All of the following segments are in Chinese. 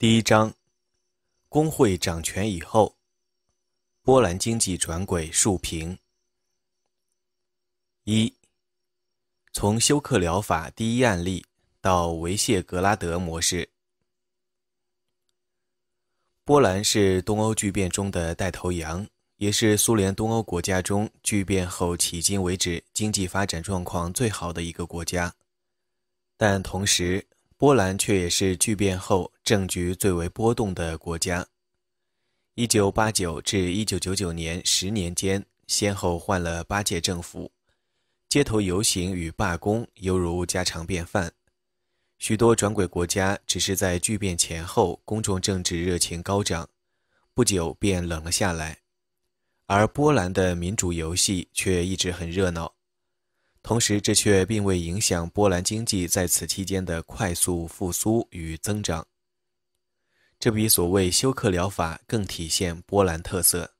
第一章，工会掌权以后，波兰经济转轨竖评。一，从休克疗法第一案例到维谢格拉德模式，波兰是东欧巨变中的带头羊，也是苏联东欧国家中巨变后迄今为止经济发展状况最好的一个国家，但同时。波兰却也是剧变后政局最为波动的国家。一九八九至一九九九年十年间，先后换了八届政府，街头游行与罢工犹如家常便饭。许多转轨国家只是在剧变前后公众政治热情高涨，不久便冷了下来，而波兰的民主游戏却一直很热闹。同时，这却并未影响波兰经济在此期间的快速复苏与增长。这比所谓休克疗法更体现波兰特色。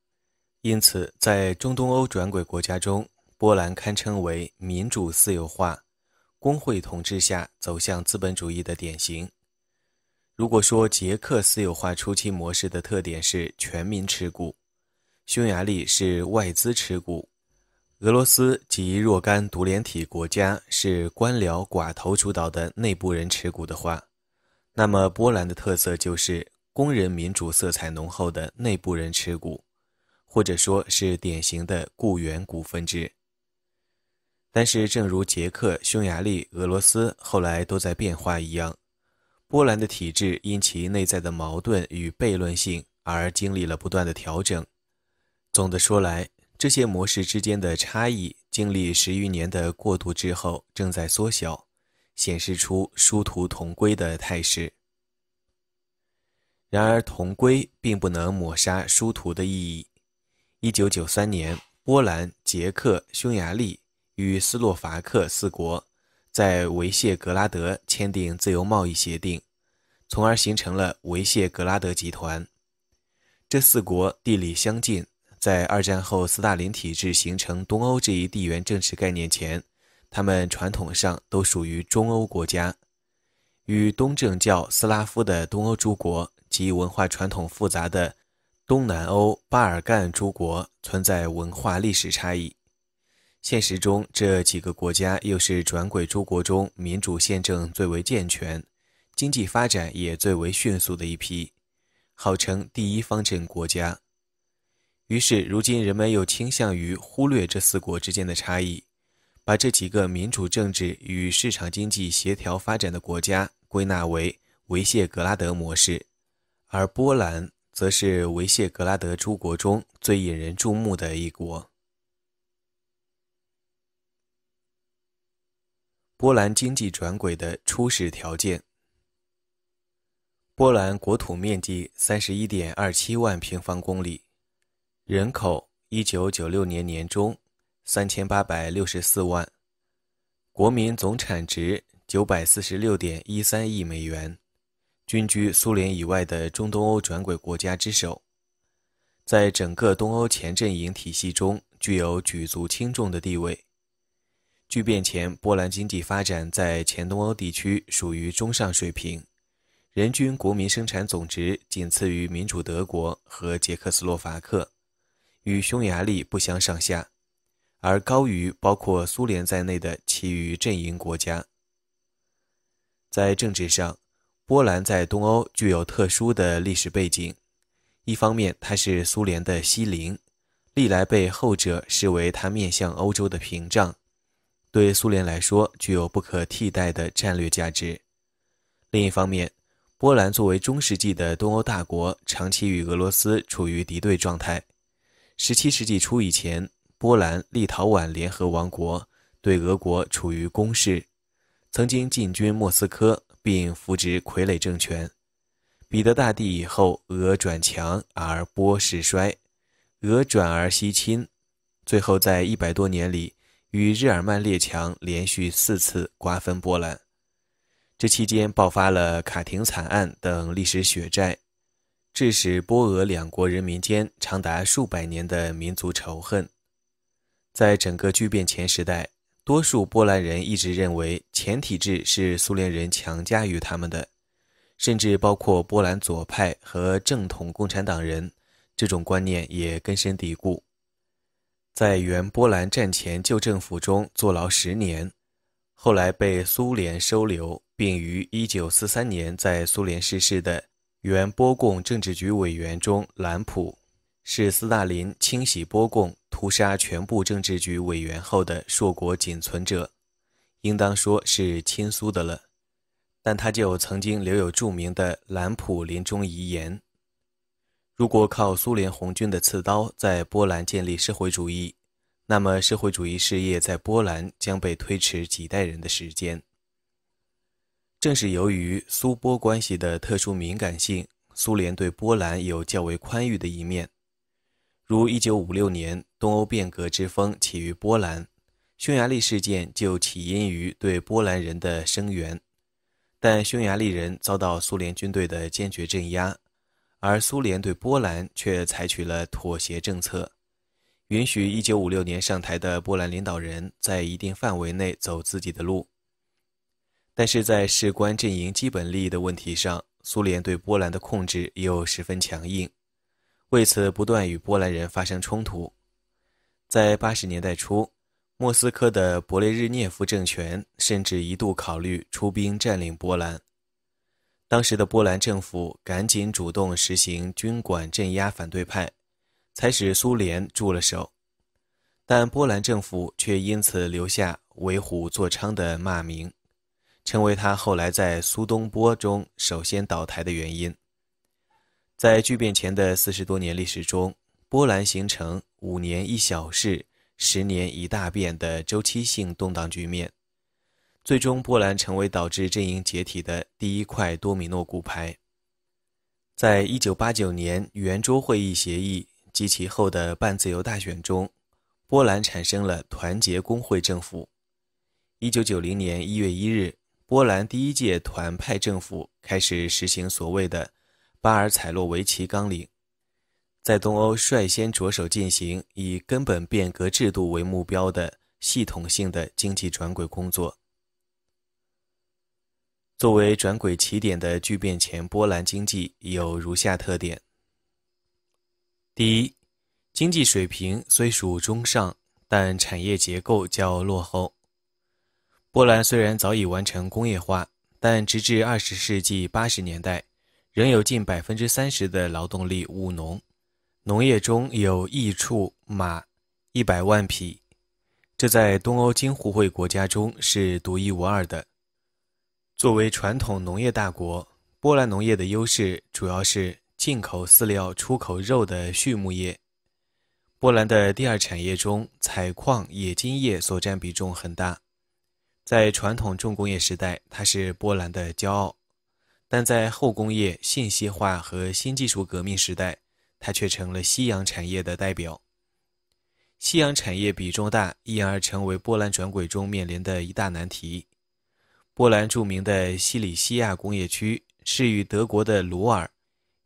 因此，在中东欧转轨国家中，波兰堪称为民主、私有化、工会统治下走向资本主义的典型。如果说捷克私有化初期模式的特点是全民持股，匈牙利是外资持股。俄罗斯及若干独联体国家是官僚寡头主导的内部人持股的话，那么波兰的特色就是工人民主色彩浓厚的内部人持股，或者说是典型的雇员股份制。但是，正如捷克、匈牙利、俄罗斯后来都在变化一样，波兰的体制因其内在的矛盾与悖论性而经历了不断的调整。总的说来，这些模式之间的差异，经历十余年的过渡之后，正在缩小，显示出殊途同归的态势。然而，同归并不能抹杀殊途的意义。一九九三年，波兰、捷克、匈牙利与斯洛伐克四国在维谢格拉德签订自由贸易协定，从而形成了维谢格拉德集团。这四国地理相近。在二战后，斯大林体制形成东欧这一地缘政治概念前，他们传统上都属于中欧国家，与东正教斯拉夫的东欧诸国及文化传统复杂的东南欧巴尔干诸国存在文化历史差异。现实中，这几个国家又是转轨诸国中民主宪政最为健全、经济发展也最为迅速的一批，号称“第一方阵”国家。于是，如今人们又倾向于忽略这四国之间的差异，把这几个民主政治与市场经济协调发展的国家归纳为维谢格拉德模式，而波兰则是维谢格拉德诸国中最引人注目的一国。波兰经济转轨的初始条件：波兰国土面积三十一点二七万平方公里。人口一九九六年年中三千八百六十四万，国民总产值九百四十六点一三亿美元，均居苏联以外的中东欧转轨国家之首，在整个东欧前阵营体系中具有举足轻重的地位。巨变前，波兰经济发展在前东欧地区属于中上水平，人均国民生产总值仅次于民主德国和捷克斯洛伐克。与匈牙利不相上下，而高于包括苏联在内的其余阵营国家。在政治上，波兰在东欧具有特殊的历史背景。一方面，它是苏联的西邻，历来被后者视为它面向欧洲的屏障，对苏联来说具有不可替代的战略价值。另一方面，波兰作为中世纪的东欧大国，长期与俄罗斯处于敌对状态。十七世纪初以前，波兰立陶宛联合王国对俄国处于攻势，曾经进军莫斯科并扶植傀儡政权。彼得大帝以后，俄转强而波势衰，俄转而西侵，最后在一百多年里与日耳曼列强连续四次瓜分波兰。这期间爆发了卡廷惨案等历史血债。致使波俄两国人民间长达数百年的民族仇恨。在整个巨变前时代，多数波兰人一直认为前体制是苏联人强加于他们的，甚至包括波兰左派和正统共产党人，这种观念也根深蒂固。在原波兰战前旧政府中坐牢十年，后来被苏联收留，并于1943年在苏联逝世的。原波共政治局委员中兰普，是斯大林清洗波共、屠杀全部政治局委员后的硕果仅存者，应当说是亲苏的了。但他就曾经留有著名的兰普临终遗言：“如果靠苏联红军的刺刀在波兰建立社会主义，那么社会主义事业在波兰将被推迟几代人的时间。”正是由于苏波关系的特殊敏感性，苏联对波兰有较为宽裕的一面。如1956年东欧变革之风起于波兰，匈牙利事件就起因于对波兰人的声援，但匈牙利人遭到苏联军队的坚决镇压，而苏联对波兰却采取了妥协政策，允许1956年上台的波兰领导人，在一定范围内走自己的路。但是在事关阵营基本利益的问题上，苏联对波兰的控制又十分强硬，为此不断与波兰人发生冲突。在八十年代初，莫斯科的勃列日涅夫政权甚至一度考虑出兵占领波兰。当时的波兰政府赶紧主动实行军管镇压反对派，才使苏联住了手。但波兰政府却因此留下为虎作伥的骂名。成为他后来在苏东坡中首先倒台的原因。在巨变前的四十多年历史中，波兰形成五年一小事、十年一大变的周期性动荡局面，最终波兰成为导致阵营解体的第一块多米诺骨牌。在一九八九年圆桌会议协议及其后的半自由大选中，波兰产生了团结工会政府。一九九零年一月一日。波兰第一届团派政府开始实行所谓的“巴尔采洛维奇纲领”，在东欧率先着手进行以根本变革制度为目标的系统性的经济转轨工作。作为转轨起点的巨变前波兰经济有如下特点：第一，经济水平虽属中上，但产业结构较落后。波兰虽然早已完成工业化，但直至20世纪80年代，仍有近30%的劳动力务农。农业中有役畜马100万匹，这在东欧金汇会国家中是独一无二的。作为传统农业大国，波兰农业的优势主要是进口饲料、出口肉的畜牧业。波兰的第二产业中，采矿、冶金业所占比重很大。在传统重工业时代，它是波兰的骄傲；但在后工业、信息化和新技术革命时代，它却成了夕阳产业的代表。夕阳产业比重大，因而成为波兰转轨中面临的一大难题。波兰著名的西里西亚工业区，是与德国的鲁尔、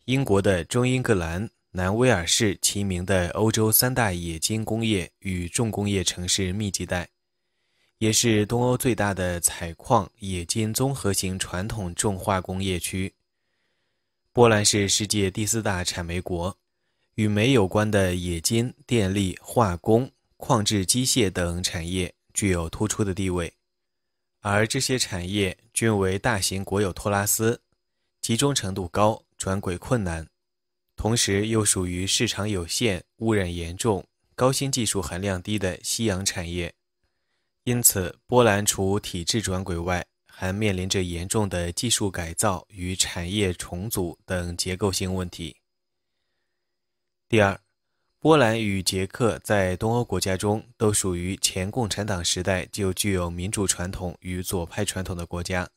英国的中英格兰、南威尔士齐名的欧洲三大冶金工业与重工业城市密集带。也是东欧最大的采矿冶金综合型传统重化工业区。波兰是世界第四大产煤国，与煤有关的冶金、电力、化工、矿制机械等产业具有突出的地位，而这些产业均为大型国有托拉斯，集中程度高，转轨困难，同时又属于市场有限、污染严重、高新技术含量低的夕阳产业。因此，波兰除体制转轨外，还面临着严重的技术改造与产业重组等结构性问题。第二，波兰与捷克在东欧国家中都属于前共产党时代就具有民主传统与左派传统的国家，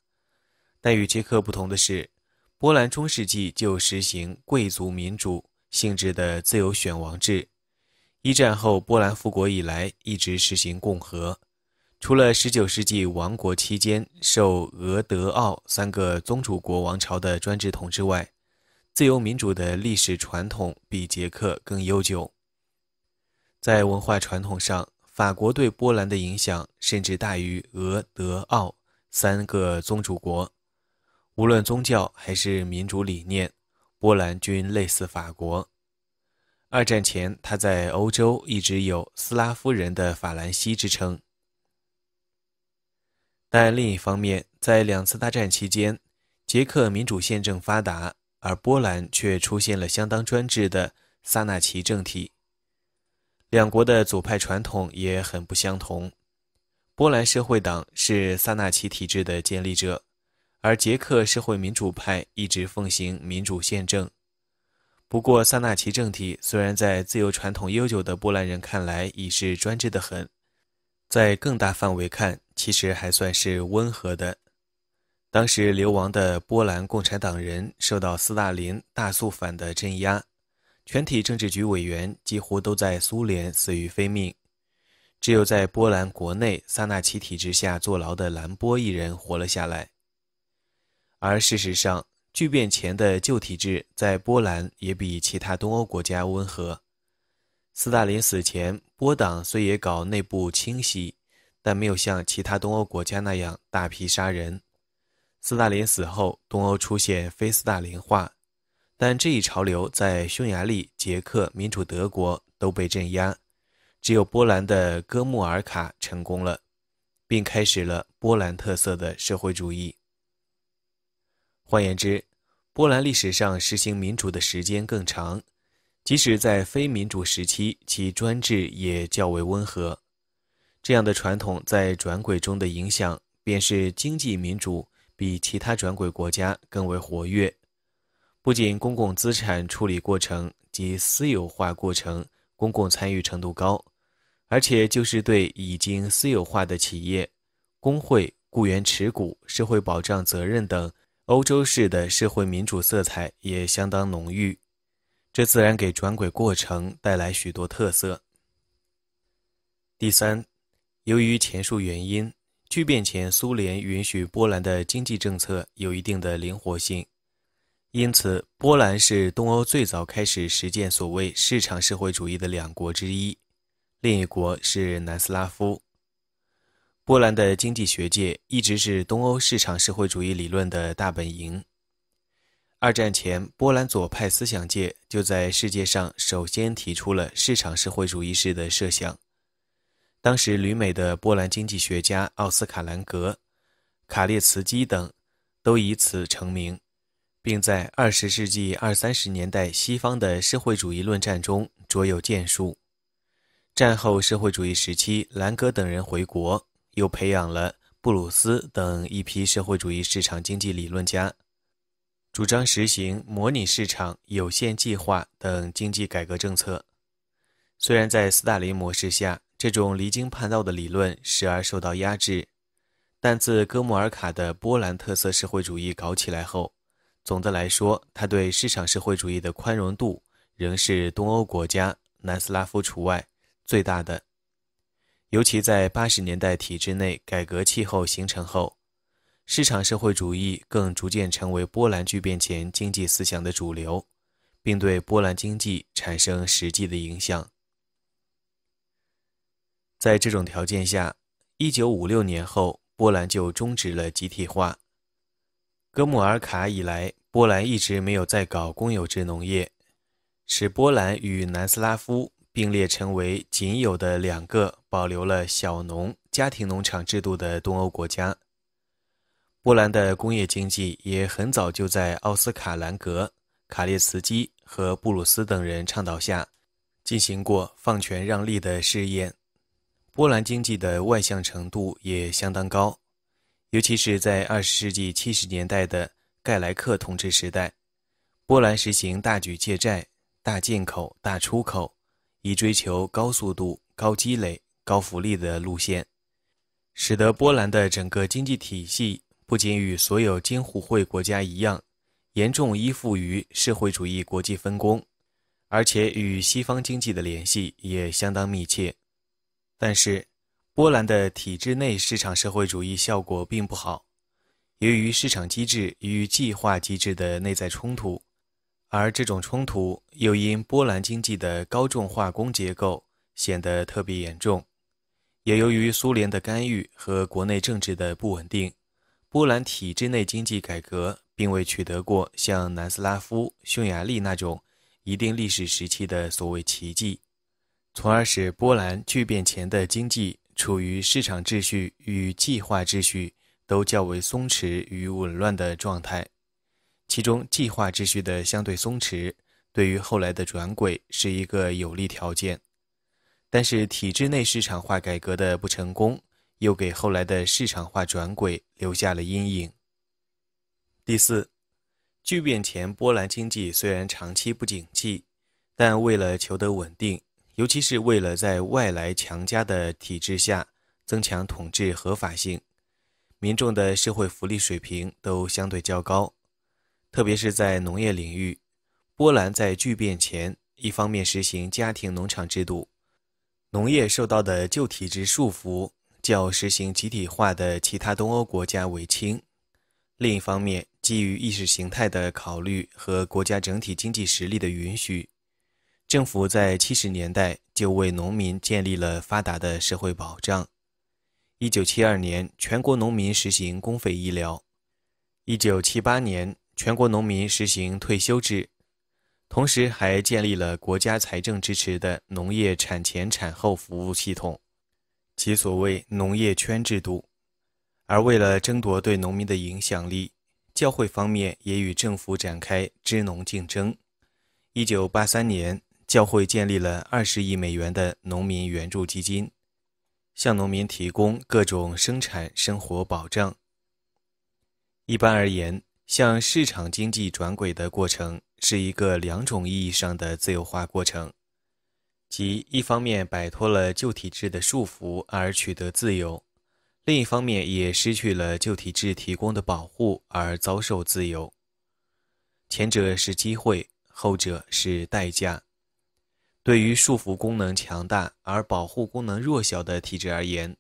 但与捷克不同的是，波兰中世纪就实行贵族民主性质的自由选王制，一战后波兰复国以来一直实行共和。除了19世纪王国期间受俄、德、奥三个宗主国王朝的专制统治外，自由民主的历史传统比捷克更悠久。在文化传统上，法国对波兰的影响甚至大于俄、德、奥三个宗主国。无论宗教还是民主理念，波兰均类似法国。二战前，他在欧洲一直有“斯拉夫人的法兰西”之称。但另一方面，在两次大战期间，捷克民主宪政发达，而波兰却出现了相当专制的萨纳奇政体。两国的左派传统也很不相同。波兰社会党是萨纳奇体制的建立者，而捷克社会民主派一直奉行民主宪政。不过，萨纳奇政体虽然在自由传统悠久的波兰人看来已是专制的很，在更大范围看，其实还算是温和的。当时流亡的波兰共产党人受到斯大林大肃反的镇压，全体政治局委员几乎都在苏联死于非命，只有在波兰国内萨纳奇体制下坐牢的兰波一人活了下来。而事实上，巨变前的旧体制在波兰也比其他东欧国家温和。斯大林死前，波党虽也搞内部清洗。但没有像其他东欧国家那样大批杀人。斯大林死后，东欧出现非斯大林化，但这一潮流在匈牙利、捷克、民主德国都被镇压，只有波兰的戈穆尔卡成功了，并开始了波兰特色的社会主义。换言之，波兰历史上实行民主的时间更长，即使在非民主时期，其专制也较为温和。这样的传统在转轨中的影响，便是经济民主比其他转轨国家更为活跃。不仅公共资产处理过程及私有化过程公共参与程度高，而且就是对已经私有化的企业、工会、雇员持股、社会保障责任等，欧洲式的社会民主色彩也相当浓郁。这自然给转轨过程带来许多特色。第三。由于前述原因，巨变前苏联允许波兰的经济政策有一定的灵活性，因此波兰是东欧最早开始实践所谓市场社会主义的两国之一，另一国是南斯拉夫。波兰的经济学界一直是东欧市场社会主义理论的大本营。二战前，波兰左派思想界就在世界上首先提出了市场社会主义式的设想。当时，旅美的波兰经济学家奥斯卡·兰格、卡列茨基等，都以此成名，并在20世纪二三十年代西方的社会主义论战中卓有建树。战后社会主义时期，兰格等人回国，又培养了布鲁斯等一批社会主义市场经济理论家，主张实行模拟市场、有限计划等经济改革政策。虽然在斯大林模式下，这种离经叛道的理论时而受到压制，但自戈穆尔卡的波兰特色社会主义搞起来后，总的来说，他对市场社会主义的宽容度仍是东欧国家（南斯拉夫除外）最大的。尤其在八十年代体制内改革气候形成后，市场社会主义更逐渐成为波兰巨变前经济思想的主流，并对波兰经济产生实际的影响。在这种条件下，一九五六年后，波兰就终止了集体化。哥穆尔卡以来，波兰一直没有再搞公有制农业，使波兰与南斯拉夫并列成为仅有的两个保留了小农家庭农场制度的东欧国家。波兰的工业经济也很早就在奥斯卡·兰格、卡列茨基和布鲁斯等人倡导下，进行过放权让利的试验。波兰经济的外向程度也相当高，尤其是在20世纪70年代的盖莱克统治时代，波兰实行大举借债、大进口、大出口，以追求高速度、高积累、高福利的路线，使得波兰的整个经济体系不仅与所有金沪会国家一样，严重依附于社会主义国际分工，而且与西方经济的联系也相当密切。但是，波兰的体制内市场社会主义效果并不好，由于市场机制与计划机制的内在冲突，而这种冲突又因波兰经济的高重化工结构显得特别严重。也由于苏联的干预和国内政治的不稳定，波兰体制内经济改革并未取得过像南斯拉夫、匈牙利那种一定历史时期的所谓奇迹。从而使波兰巨变前的经济处于市场秩序与计划秩序都较为松弛与紊乱的状态，其中计划秩序的相对松弛对于后来的转轨是一个有利条件，但是体制内市场化改革的不成功又给后来的市场化转轨留下了阴影。第四，巨变前波兰经济虽然长期不景气，但为了求得稳定。尤其是为了在外来强加的体制下增强统治合法性，民众的社会福利水平都相对较高，特别是在农业领域。波兰在巨变前，一方面实行家庭农场制度，农业受到的旧体制束缚较实行集体化的其他东欧国家为轻；另一方面，基于意识形态的考虑和国家整体经济实力的允许。政府在七十年代就为农民建立了发达的社会保障。一九七二年，全国农民实行公费医疗；一九七八年，全国农民实行退休制，同时还建立了国家财政支持的农业产前产后服务系统，即所谓“农业圈”制度。而为了争夺对农民的影响力，教会方面也与政府展开支农竞争。一九八三年。教会建立了二十亿美元的农民援助基金，向农民提供各种生产生活保障。一般而言，向市场经济转轨的过程是一个两种意义上的自由化过程，即一方面摆脱了旧体制的束缚而取得自由，另一方面也失去了旧体制提供的保护而遭受自由。前者是机会，后者是代价。对于束缚功能强大而保护功能弱小的体制而言，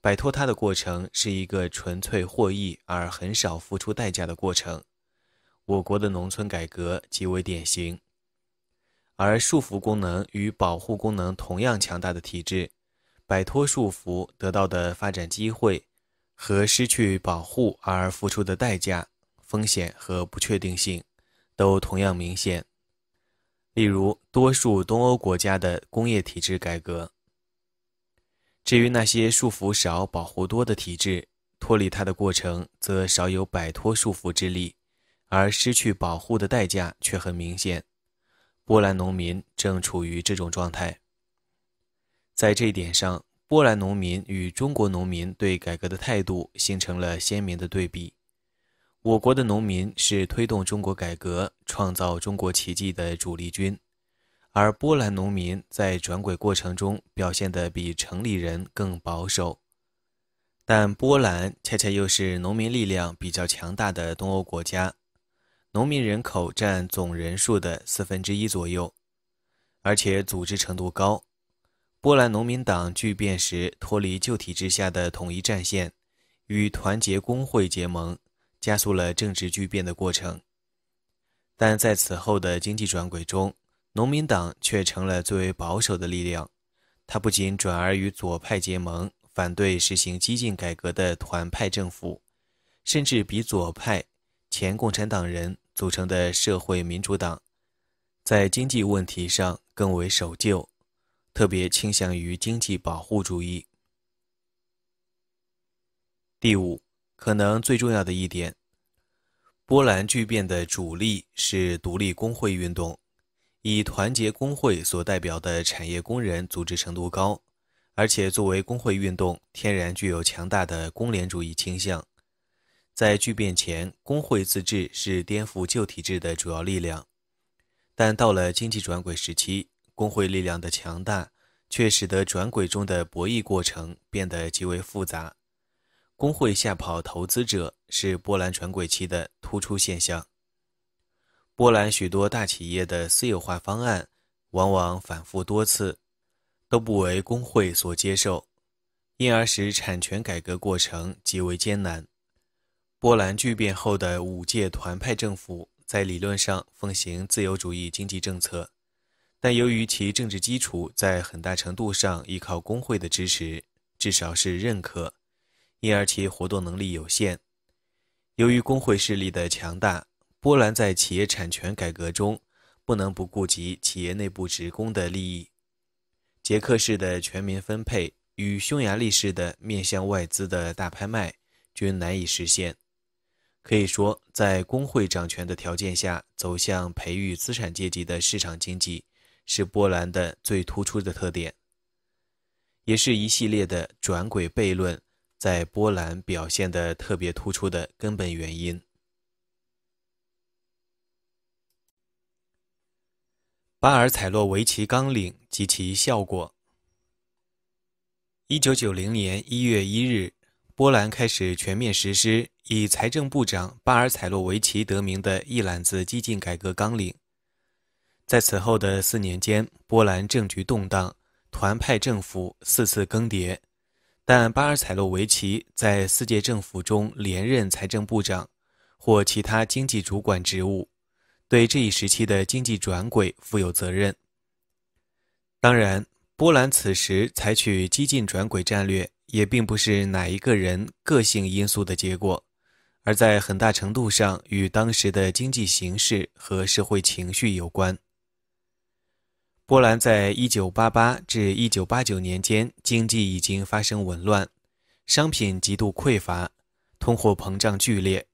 摆脱它的过程是一个纯粹获益而很少付出代价的过程。我国的农村改革极为典型。而束缚功能与保护功能同样强大的体制，摆脱束缚得到的发展机会和失去保护而付出的代价、风险和不确定性，都同样明显。例如，多数东欧国家的工业体制改革。至于那些束缚少、保护多的体制，脱离它的过程则少有摆脱束缚之力，而失去保护的代价却很明显。波兰农民正处于这种状态。在这一点上，波兰农民与中国农民对改革的态度形成了鲜明的对比。我国的农民是推动中国改革、创造中国奇迹的主力军，而波兰农民在转轨过程中表现得比城里人更保守，但波兰恰恰又是农民力量比较强大的东欧国家，农民人口占总人数的四分之一左右，而且组织程度高。波兰农民党巨变时脱离旧体制下的统一战线，与团结工会结盟。加速了政治巨变的过程，但在此后的经济转轨中，农民党却成了最为保守的力量。他不仅转而与左派结盟，反对实行激进改革的团派政府，甚至比左派前共产党人组成的社会民主党在经济问题上更为守旧，特别倾向于经济保护主义。第五。可能最重要的一点，波兰剧变的主力是独立工会运动，以团结工会所代表的产业工人组织程度高，而且作为工会运动，天然具有强大的工联主义倾向。在巨变前，工会自治是颠覆旧体制的主要力量，但到了经济转轨时期，工会力量的强大却使得转轨中的博弈过程变得极为复杂。工会吓跑投资者是波兰传轨期的突出现象。波兰许多大企业的私有化方案往往反复多次，都不为工会所接受，因而使产权改革过程极为艰难。波兰巨变后的五届团派政府在理论上奉行自由主义经济政策，但由于其政治基础在很大程度上依靠工会的支持，至少是认可。因而，其活动能力有限。由于工会势力的强大，波兰在企业产权改革中不能不顾及企业内部职工的利益。捷克式的全民分配与匈牙利式的面向外资的大拍卖均难以实现。可以说，在工会掌权的条件下，走向培育资产阶级的市场经济是波兰的最突出的特点，也是一系列的转轨悖论。在波兰表现的特别突出的根本原因。巴尔采洛维奇纲领及其效果。一九九零年一月一日，波兰开始全面实施以财政部长巴尔采洛维奇得名的一揽子激进改革纲领。在此后的四年间，波兰政局动荡，团派政府四次更迭。但巴尔采洛维奇在四届政府中连任财政部长或其他经济主管职务，对这一时期的经济转轨负有责任。当然，波兰此时采取激进转轨战略，也并不是哪一个人个性因素的结果，而在很大程度上与当时的经济形势和社会情绪有关。波兰在1988至1989年间，经济已经发生紊乱，商品极度匮乏，通货膨胀剧烈，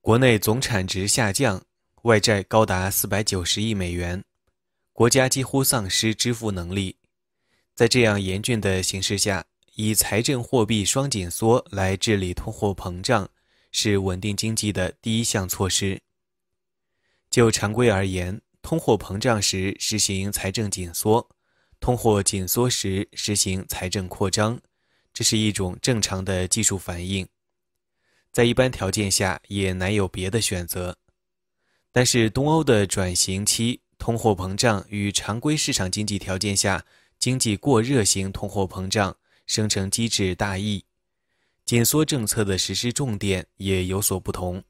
国内总产值下降，外债高达490亿美元，国家几乎丧失支付能力。在这样严峻的形势下，以财政货币双紧缩来治理通货膨胀，是稳定经济的第一项措施。就常规而言。通货膨胀时实行财政紧缩，通货紧缩时实行财政扩张，这是一种正常的技术反应，在一般条件下也难有别的选择。但是，东欧的转型期通货膨胀与常规市场经济条件下经济过热型通货膨胀生成机制大异，紧缩政策的实施重点也有所不同。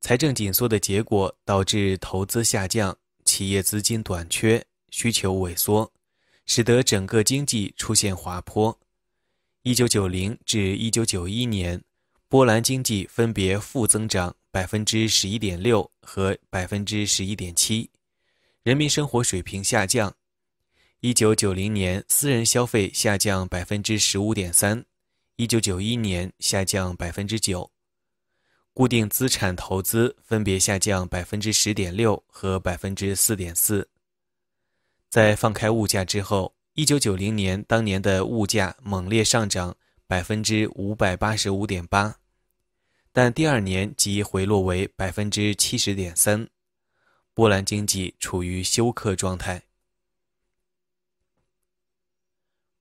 财政紧缩的结果导致投资下降，企业资金短缺，需求萎缩，使得整个经济出现滑坡。1990至1991年，波兰经济分别负增长11.6%和11.7%，人民生活水平下降。1990年私人消费下降 15.3%，1991 年下降9%。固定资产投资分别下降百分之十点六和百分之四点四。在放开物价之后，一九九零年当年的物价猛烈上涨百分之五百八十五点八，但第二年即回落为百分之七十点三，波兰经济处于休克状态。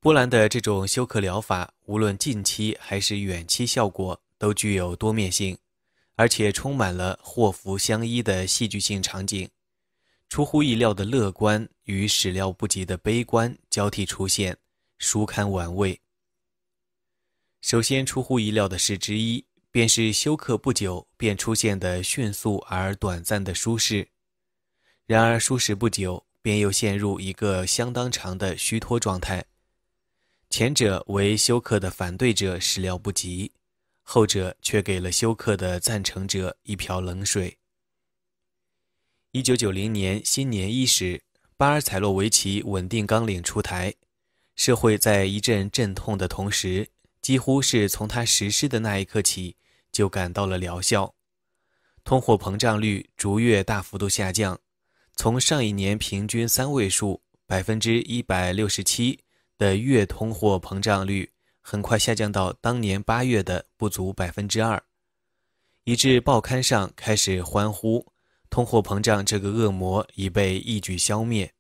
波兰的这种休克疗法，无论近期还是远期效果，都具有多面性。而且充满了祸福相依的戏剧性场景，出乎意料的乐观与始料不及的悲观交替出现，书堪玩味。首先出乎意料的事之一，便是休克不久便出现的迅速而短暂的舒适，然而舒适不久便又陷入一个相当长的虚脱状态，前者为休克的反对者始料不及。后者却给了休克的赞成者一瓢冷水。一九九零年新年伊始，巴尔采洛维奇稳定纲领出台，社会在一阵阵痛的同时，几乎是从他实施的那一刻起就感到了疗效，通货膨胀率逐月大幅度下降，从上一年平均三位数百分之一百六十七的月通货膨胀率。很快下降到当年八月的不足百分之二，以致报刊上开始欢呼，通货膨胀这个恶魔已被一举消灭。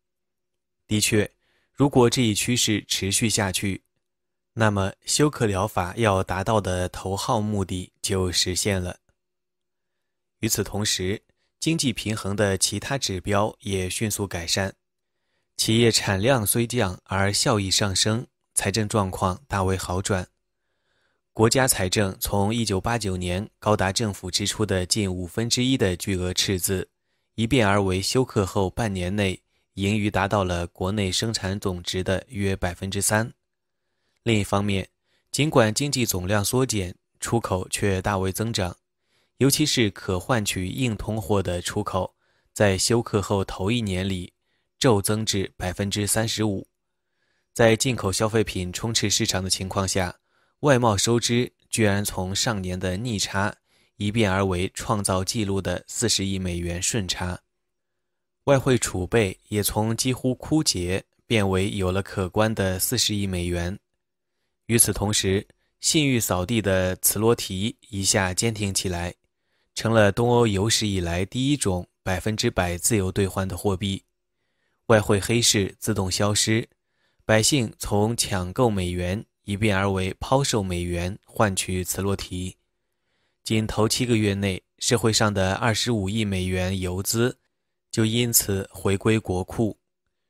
的确，如果这一趋势持续下去，那么休克疗法要达到的头号目的就实现了。与此同时，经济平衡的其他指标也迅速改善，企业产量虽降，而效益上升。财政状况大为好转，国家财政从1989年高达政府支出的近五分之一的巨额赤字，一变而为休克后半年内盈余达到了国内生产总值的约百分之三。另一方面，尽管经济总量缩减，出口却大为增长，尤其是可换取硬通货的出口，在休克后头一年里骤增至百分之三十五。在进口消费品充斥市场的情况下，外贸收支居然从上年的逆差一变而为创造纪录的四十亿美元顺差，外汇储备也从几乎枯竭变为有了可观的四十亿美元。与此同时，信誉扫地的茨罗提一下坚挺起来，成了东欧有史以来第一种百分之百自由兑换的货币，外汇黑市自动消失。百姓从抢购美元，一变而为抛售美元换取兹罗提。仅头七个月内，社会上的二十五亿美元游资就因此回归国库。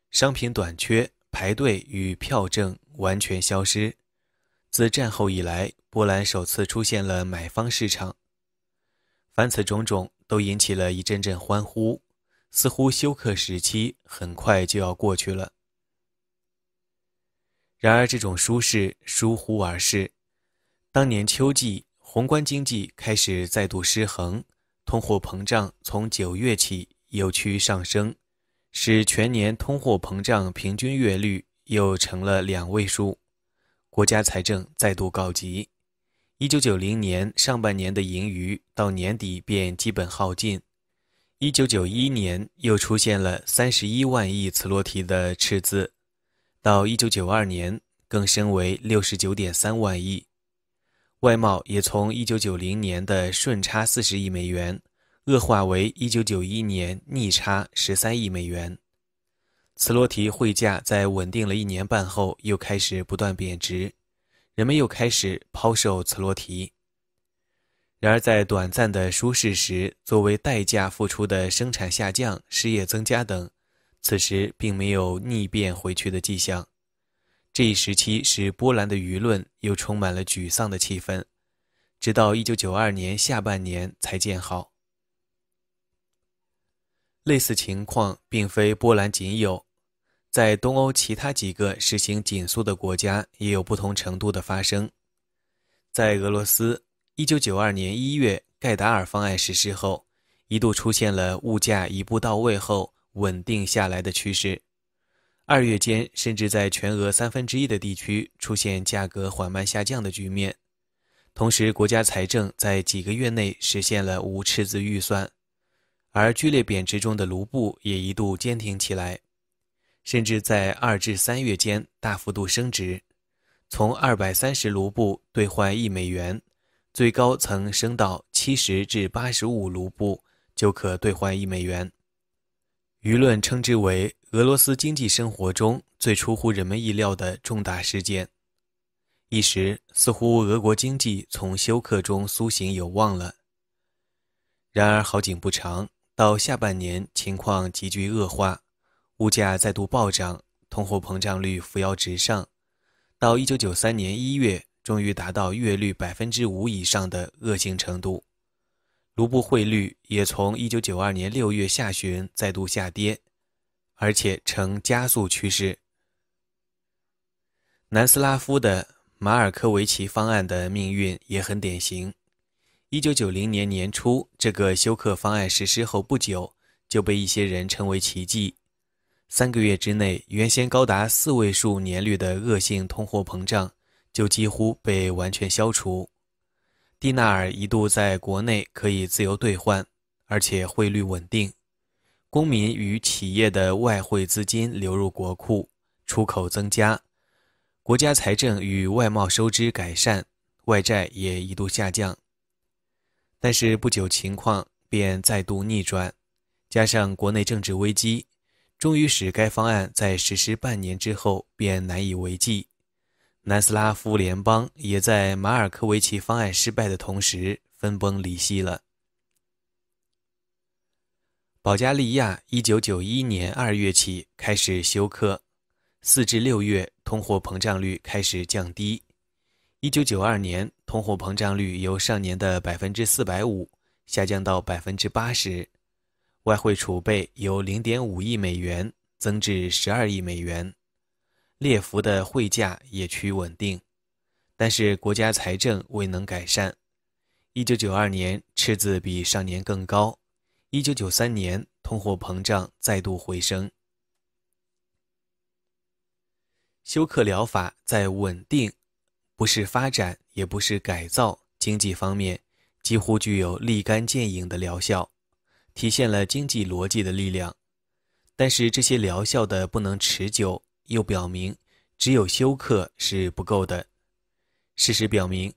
商品短缺、排队与票证完全消失。自战后以来，波兰首次出现了买方市场。凡此种种，都引起了一阵阵欢呼，似乎休克时期很快就要过去了。然而，这种舒适疏忽而逝。当年秋季，宏观经济开始再度失衡，通货膨胀从九月起有趋上升，使全年通货膨胀平均月率又成了两位数。国家财政再度告急。一九九零年上半年的盈余到年底便基本耗尽。一九九一年又出现了三十一万亿茨洛提的赤字。到一九九二年，更升为六十九点三万亿，外贸也从一九九零年的顺差四十亿美元恶化为一九九一年逆差十三亿美元。磁罗提汇价在稳定了一年半后，又开始不断贬值，人们又开始抛售磁罗提。然而，在短暂的舒适时，作为代价付出的生产下降、失业增加等。此时并没有逆变回去的迹象，这一时期使波兰的舆论又充满了沮丧的气氛，直到一九九二年下半年才见好。类似情况并非波兰仅有，在东欧其他几个实行紧缩的国家也有不同程度的发生。在俄罗斯，一九九二年一月盖达尔方案实施后，一度出现了物价一步到位后。稳定下来的趋势，二月间甚至在全俄三分之一的地区出现价格缓慢下降的局面。同时，国家财政在几个月内实现了无赤字预算，而剧烈贬值中的卢布也一度坚挺起来，甚至在二至三月间大幅度升值，从二百三十卢布兑换一美元，最高曾升到七十至八十五卢布就可兑换一美元。舆论称之为俄罗斯经济生活中最出乎人们意料的重大事件，一时似乎俄国经济从休克中苏醒有望了。然而好景不长，到下半年情况急剧恶化，物价再度暴涨，通货膨胀率扶摇直上，到1993年1月终于达到月率5%以上的恶性程度。卢布汇率也从1992年6月下旬再度下跌，而且呈加速趋势。南斯拉夫的马尔科维奇方案的命运也很典型。1990年年初，这个休克方案实施后不久，就被一些人称为奇迹。三个月之内，原先高达四位数年率的恶性通货膨胀就几乎被完全消除。蒂纳尔一度在国内可以自由兑换，而且汇率稳定，公民与企业的外汇资金流入国库，出口增加，国家财政与外贸收支改善，外债也一度下降。但是不久情况便再度逆转，加上国内政治危机，终于使该方案在实施半年之后便难以为继。南斯拉夫联邦也在马尔科维奇方案失败的同时分崩离析了。保加利亚1991年2月起开始休克，4至6月通货膨胀率开始降低，1992年通货膨胀率由上年的450%下降到80%，外汇储备由0.5亿美元增至12亿美元。列夫的汇价也趋于稳定，但是国家财政未能改善。一九九二年赤字比上年更高，一九九三年通货膨胀再度回升。休克疗法在稳定，不是发展，也不是改造经济方面，几乎具有立竿见影的疗效，体现了经济逻辑的力量。但是这些疗效的不能持久。又表明，只有休克是不够的。事实表明，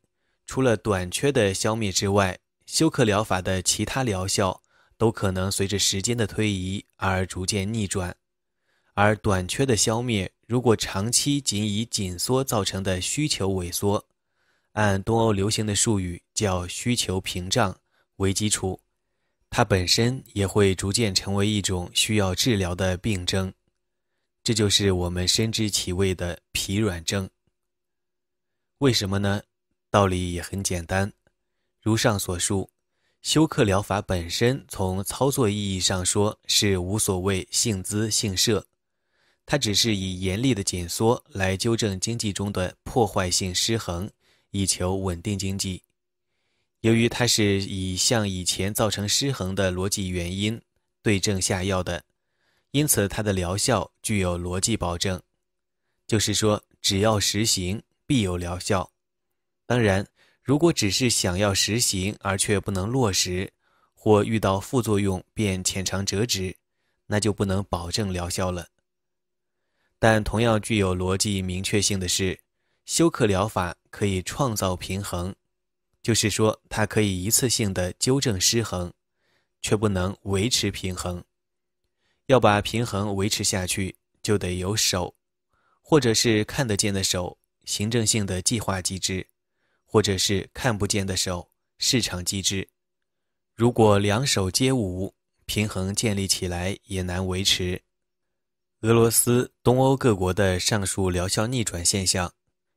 除了短缺的消灭之外，休克疗法的其他疗效都可能随着时间的推移而逐渐逆转。而短缺的消灭，如果长期仅以紧缩造成的需求萎缩，按东欧流行的术语叫“需求屏障”为基础，它本身也会逐渐成为一种需要治疗的病症。这就是我们深知其味的疲软症。为什么呢？道理也很简单，如上所述，休克疗法本身从操作意义上说是无所谓性资性设，它只是以严厉的紧缩来纠正经济中的破坏性失衡，以求稳定经济。由于它是以向以前造成失衡的逻辑原因对症下药的。因此，它的疗效具有逻辑保证，就是说，只要实行，必有疗效。当然，如果只是想要实行而却不能落实，或遇到副作用便浅尝辄止，那就不能保证疗效了。但同样具有逻辑明确性的是，休克疗法可以创造平衡，就是说，它可以一次性的纠正失衡，却不能维持平衡。要把平衡维持下去，就得有手，或者是看得见的手，行政性的计划机制，或者是看不见的手，市场机制。如果两手皆无，平衡建立起来也难维持。俄罗斯、东欧各国的上述疗效逆转现象，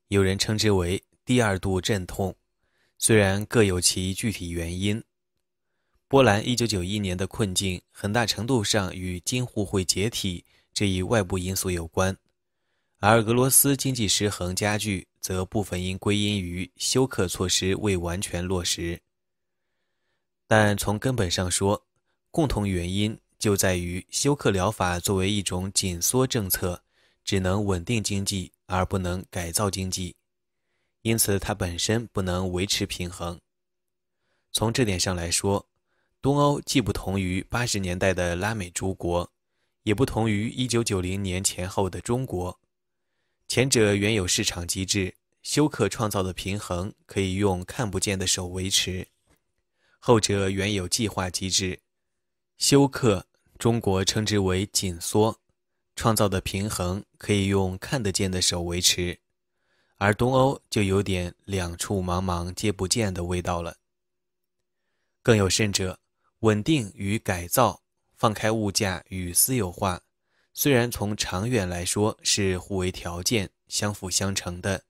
有人称之为“第二度阵痛”，虽然各有其具体原因。波兰1991年的困境很大程度上与京沪会解体这一外部因素有关，而俄罗斯经济失衡加剧则部分因归因于休克措施未完全落实。但从根本上说，共同原因就在于休克疗法作为一种紧缩政策，只能稳定经济而不能改造经济，因此它本身不能维持平衡。从这点上来说，东欧既不同于八十年代的拉美诸国，也不同于一九九零年前后的中国。前者原有市场机制，休克创造的平衡可以用看不见的手维持；后者原有计划机制，休克（中国称之为紧缩）创造的平衡可以用看得见的手维持。而东欧就有点两处茫茫皆不见的味道了。更有甚者。稳定与改造、放开物价与私有化，虽然从长远来说是互为条件、相辅相成的，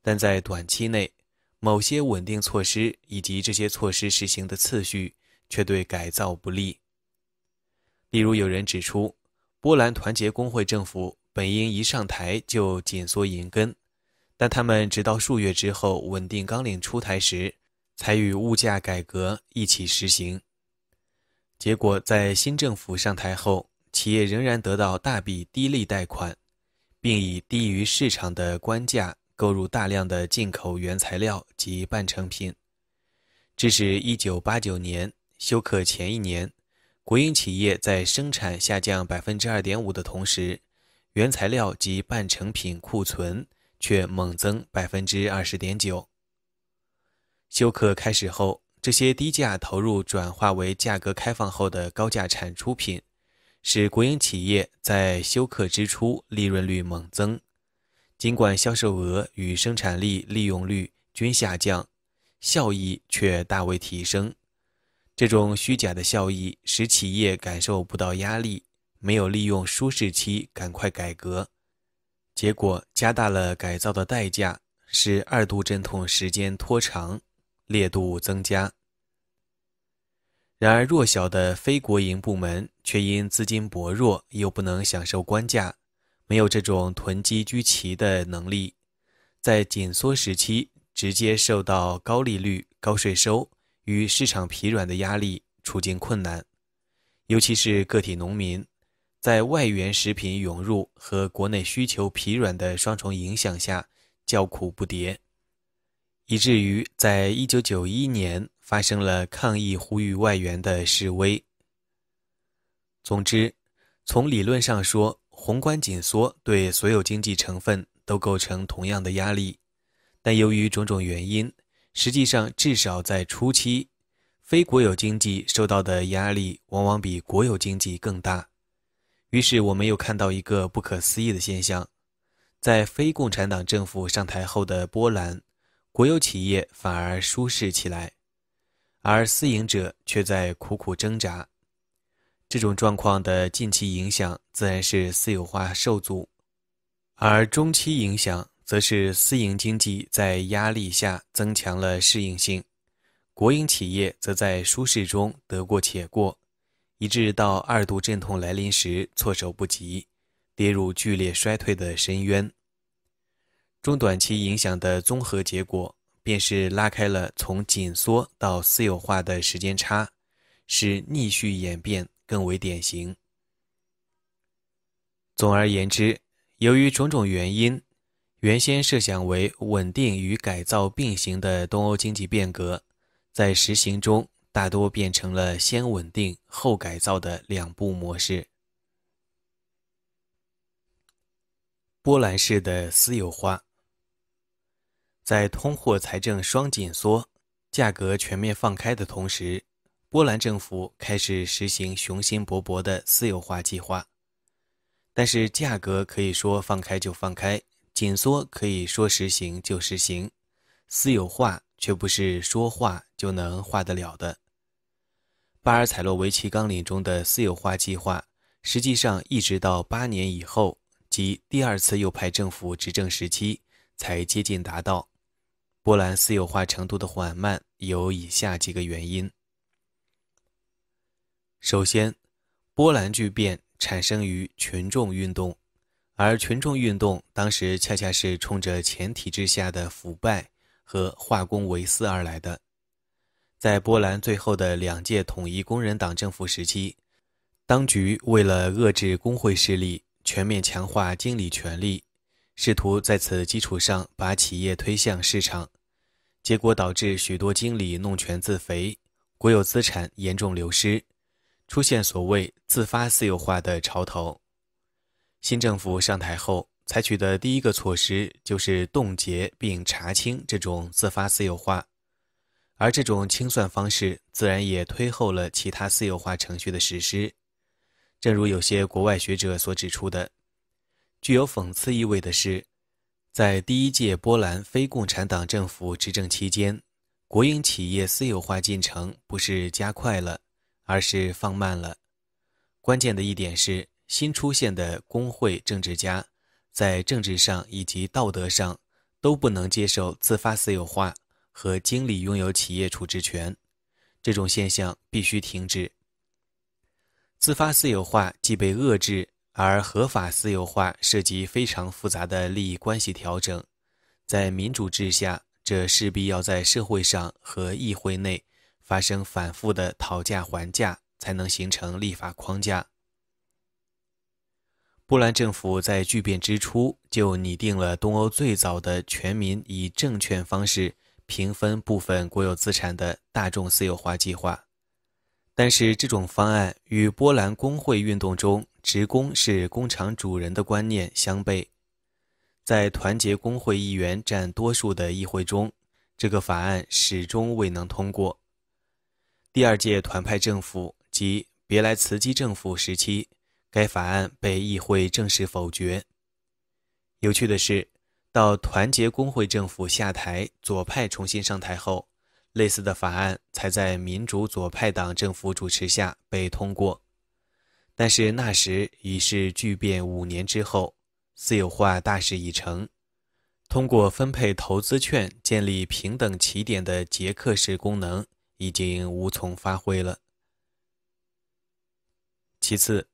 但在短期内，某些稳定措施以及这些措施实行的次序，却对改造不利。例如，有人指出，波兰团结工会政府本应一上台就紧缩银根，但他们直到数月之后稳定纲领出台时，才与物价改革一起实行。结果，在新政府上台后，企业仍然得到大笔低利贷款，并以低于市场的官价购入大量的进口原材料及半成品，致使1989年休克前一年，国营企业在生产下降2.5%的同时，原材料及半成品库存却猛增20.9%。休克开始后。这些低价投入转化为价格开放后的高价产出品，使国营企业在休克之初利润率猛增。尽管销售额与生产力利用率均下降，效益却大为提升。这种虚假的效益使企业感受不到压力，没有利用舒适期赶快改革，结果加大了改造的代价，使二度阵痛时间拖长，烈度增加。然而，弱小的非国营部门却因资金薄弱，又不能享受官价，没有这种囤积居奇的能力，在紧缩时期直接受到高利率、高税收与市场疲软的压力，处境困难。尤其是个体农民，在外源食品涌入和国内需求疲软的双重影响下，叫苦不迭，以至于在一九九一年。发生了抗议、呼吁外援的示威。总之，从理论上说，宏观紧缩对所有经济成分都构成同样的压力，但由于种种原因，实际上至少在初期，非国有经济受到的压力往往比国有经济更大。于是，我们又看到一个不可思议的现象：在非共产党政府上台后的波兰，国有企业反而舒适起来。而私营者却在苦苦挣扎，这种状况的近期影响自然是私有化受阻，而中期影响则是私营经济在压力下增强了适应性，国营企业则在舒适中得过且过，以致到二度阵痛来临时措手不及，跌入剧烈衰退的深渊。中短期影响的综合结果。便是拉开了从紧缩到私有化的时间差，使逆序演变更为典型。总而言之，由于种种原因，原先设想为稳定与改造并行的东欧经济变革，在实行中大多变成了先稳定后改造的两步模式。波兰式的私有化。在通货、财政双紧缩、价格全面放开的同时，波兰政府开始实行雄心勃勃的私有化计划。但是，价格可以说放开就放开，紧缩可以说实行就实行，私有化却不是说话就能化得了的。巴尔采洛维奇纲领中的私有化计划，实际上一直到八年以后，即第二次右派政府执政时期，才接近达到。波兰私有化程度的缓慢有以下几个原因。首先，波兰巨变产生于群众运动，而群众运动当时恰恰是冲着前体制下的腐败和化公为私而来的。在波兰最后的两届统一工人党政府时期，当局为了遏制工会势力，全面强化经理权力，试图在此基础上把企业推向市场。结果导致许多经理弄权自肥，国有资产严重流失，出现所谓自发私有化的潮头。新政府上台后采取的第一个措施就是冻结并查清这种自发私有化，而这种清算方式自然也推后了其他私有化程序的实施。正如有些国外学者所指出的，具有讽刺意味的是。在第一届波兰非共产党政府执政期间，国营企业私有化进程不是加快了，而是放慢了。关键的一点是，新出现的工会政治家在政治上以及道德上都不能接受自发私有化和经理拥有企业处置权，这种现象必须停止。自发私有化既被遏制。而合法私有化涉及非常复杂的利益关系调整，在民主制下，这势必要在社会上和议会内发生反复的讨价还价，才能形成立法框架。波兰政府在巨变之初就拟定了东欧最早的全民以证券方式平分部分国有资产的大众私有化计划。但是这种方案与波兰工会运动中职工是工厂主人的观念相悖，在团结工会议员占多数的议会中，这个法案始终未能通过。第二届团派政府及别莱茨基政府时期，该法案被议会正式否决。有趣的是，到团结工会政府下台、左派重新上台后。类似的法案才在民主左派党政府主持下被通过，但是那时已是巨变五年之后，私有化大势已成，通过分配投资券建立平等起点的捷克式功能已经无从发挥了。其次，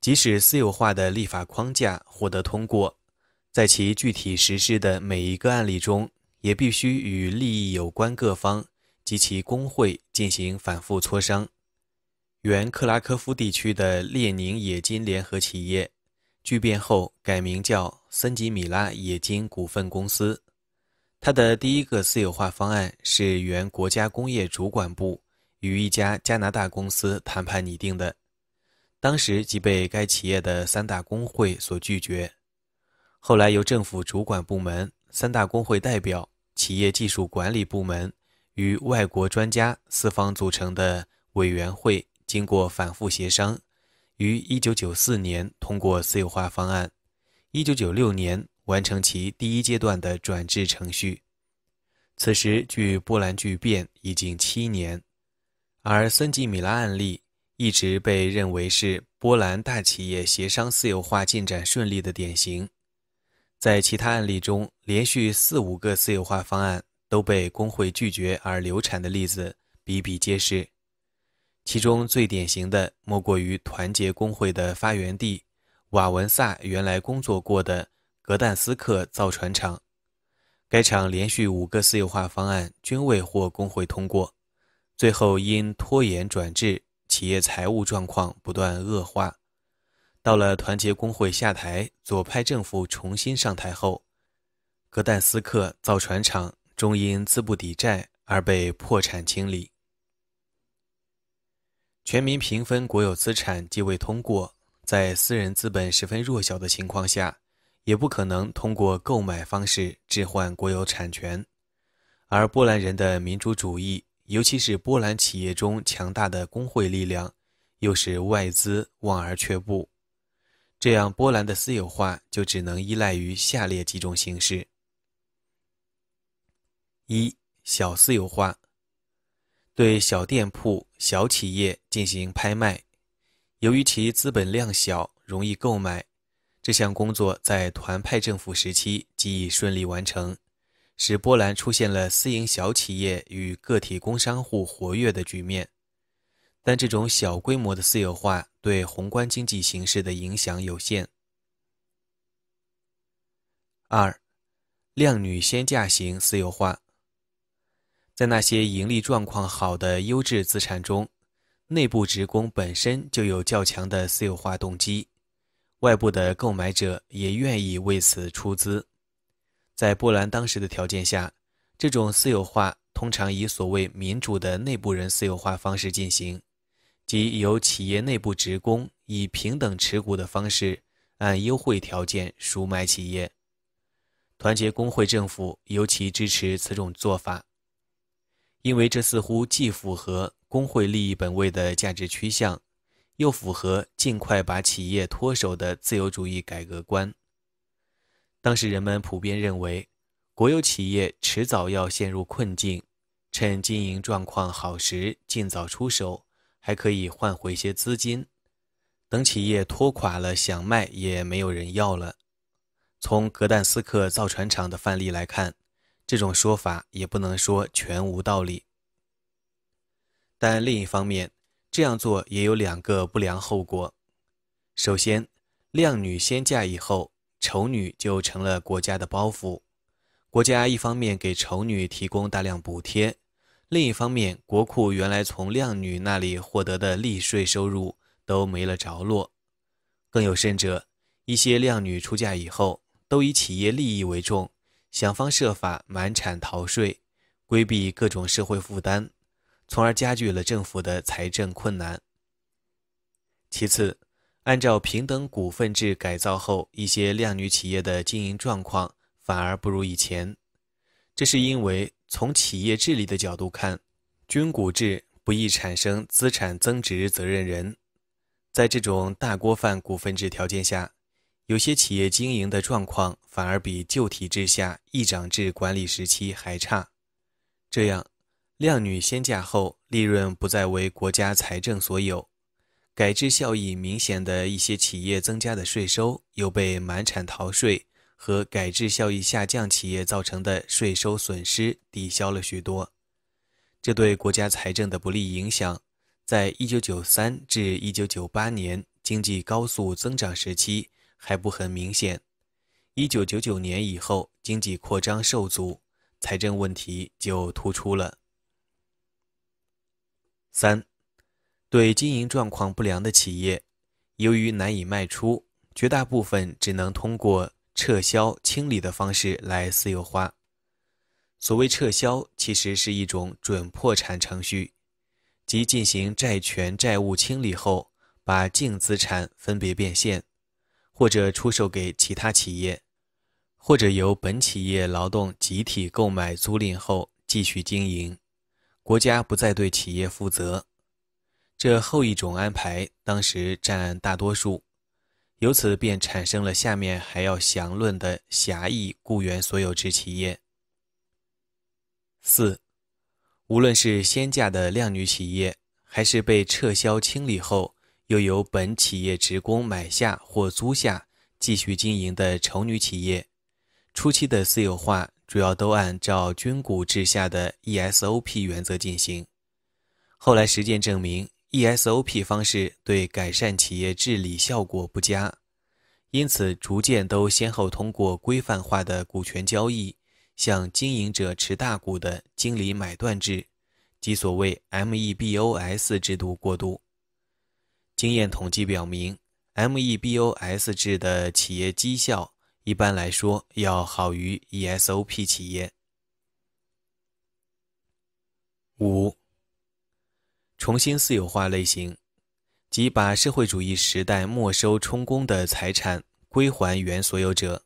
即使私有化的立法框架获得通过，在其具体实施的每一个案例中，也必须与利益有关各方。及其工会进行反复磋商。原克拉科夫地区的列宁冶金联合企业，巨变后改名叫森吉米拉冶金股份公司。它的第一个私有化方案是原国家工业主管部与一家加拿大公司谈判拟定的，当时即被该企业的三大工会所拒绝。后来由政府主管部门、三大工会代表、企业技术管理部门。与外国专家四方组成的委员会经过反复协商，于1994年通过私有化方案，1996年完成其第一阶段的转制程序。此时距波兰巨变已经七年，而森吉米拉案例一直被认为是波兰大企业协商私有化进展顺利的典型。在其他案例中，连续四五个私有化方案。都被工会拒绝而流产的例子比比皆是，其中最典型的莫过于团结工会的发源地瓦文萨原来工作过的格但斯克造船厂。该厂连续五个私有化方案均未获工会通过，最后因拖延转制，企业财务状况不断恶化。到了团结工会下台、左派政府重新上台后，格但斯克造船厂。终因资不抵债而被破产清理。全民平分国有资产既未通过，在私人资本十分弱小的情况下，也不可能通过购买方式置换国有产权。而波兰人的民主主义，尤其是波兰企业中强大的工会力量，又使外资望而却步。这样，波兰的私有化就只能依赖于下列几种形式。一小私有化，对小店铺、小企业进行拍卖，由于其资本量小，容易购买。这项工作在团派政府时期即已顺利完成，使波兰出现了私营小企业与个体工商户活跃的局面。但这种小规模的私有化对宏观经济形势的影响有限。二，靓女先嫁型私有化。在那些盈利状况好的优质资产中，内部职工本身就有较强的私有化动机，外部的购买者也愿意为此出资。在波兰当时的条件下，这种私有化通常以所谓民主的内部人私有化方式进行，即由企业内部职工以平等持股的方式，按优惠条件赎买企业。团结工会政府尤其支持此种做法。因为这似乎既符合工会利益本位的价值趋向，又符合尽快把企业脱手的自由主义改革观。当时人们普遍认为，国有企业迟早要陷入困境，趁经营状况好时尽早出手，还可以换回些资金。等企业拖垮了，想卖也没有人要了。从格但斯克造船厂的范例来看。这种说法也不能说全无道理，但另一方面，这样做也有两个不良后果。首先，靓女先嫁以后，丑女就成了国家的包袱。国家一方面给丑女提供大量补贴，另一方面，国库原来从靓女那里获得的利税收入都没了着落。更有甚者，一些靓女出嫁以后，都以企业利益为重。想方设法瞒产逃税，规避各种社会负担，从而加剧了政府的财政困难。其次，按照平等股份制改造后，一些靓女企业的经营状况反而不如以前，这是因为从企业治理的角度看，均股制不易产生资产增值责任人，在这种大锅饭股份制条件下。有些企业经营的状况反而比旧体制下一长制管理时期还差。这样，靓女先嫁后，利润不再为国家财政所有。改制效益明显的一些企业增加的税收，又被满产逃税和改制效益下降企业造成的税收损失抵消了许多。这对国家财政的不利影响，在1993至1998年经济高速增长时期。还不很明显。一九九九年以后，经济扩张受阻，财政问题就突出了。三，对经营状况不良的企业，由于难以卖出，绝大部分只能通过撤销清理的方式来私有化。所谓撤销，其实是一种准破产程序，即进行债权债务清理后，把净资产分别变现。或者出售给其他企业，或者由本企业劳动集体购买租赁后继续经营，国家不再对企业负责。这后一种安排当时占大多数，由此便产生了下面还要详论的狭义雇员所有制企业。四，无论是先嫁的靓女企业，还是被撤销清理后。又有本企业职工买下或租下继续经营的丑女企业，初期的私有化主要都按照军股制下的 ESOP 原则进行。后来实践证明，ESOP 方式对改善企业治理效果不佳，因此逐渐都先后通过规范化的股权交易，向经营者持大股的经理买断制，即所谓 MEBOS 制度过渡。经验统计表明，MEBOS 制的企业绩效一般来说要好于 ESOP 企业。五、重新私有化类型，即把社会主义时代没收充公的财产归还原所有者。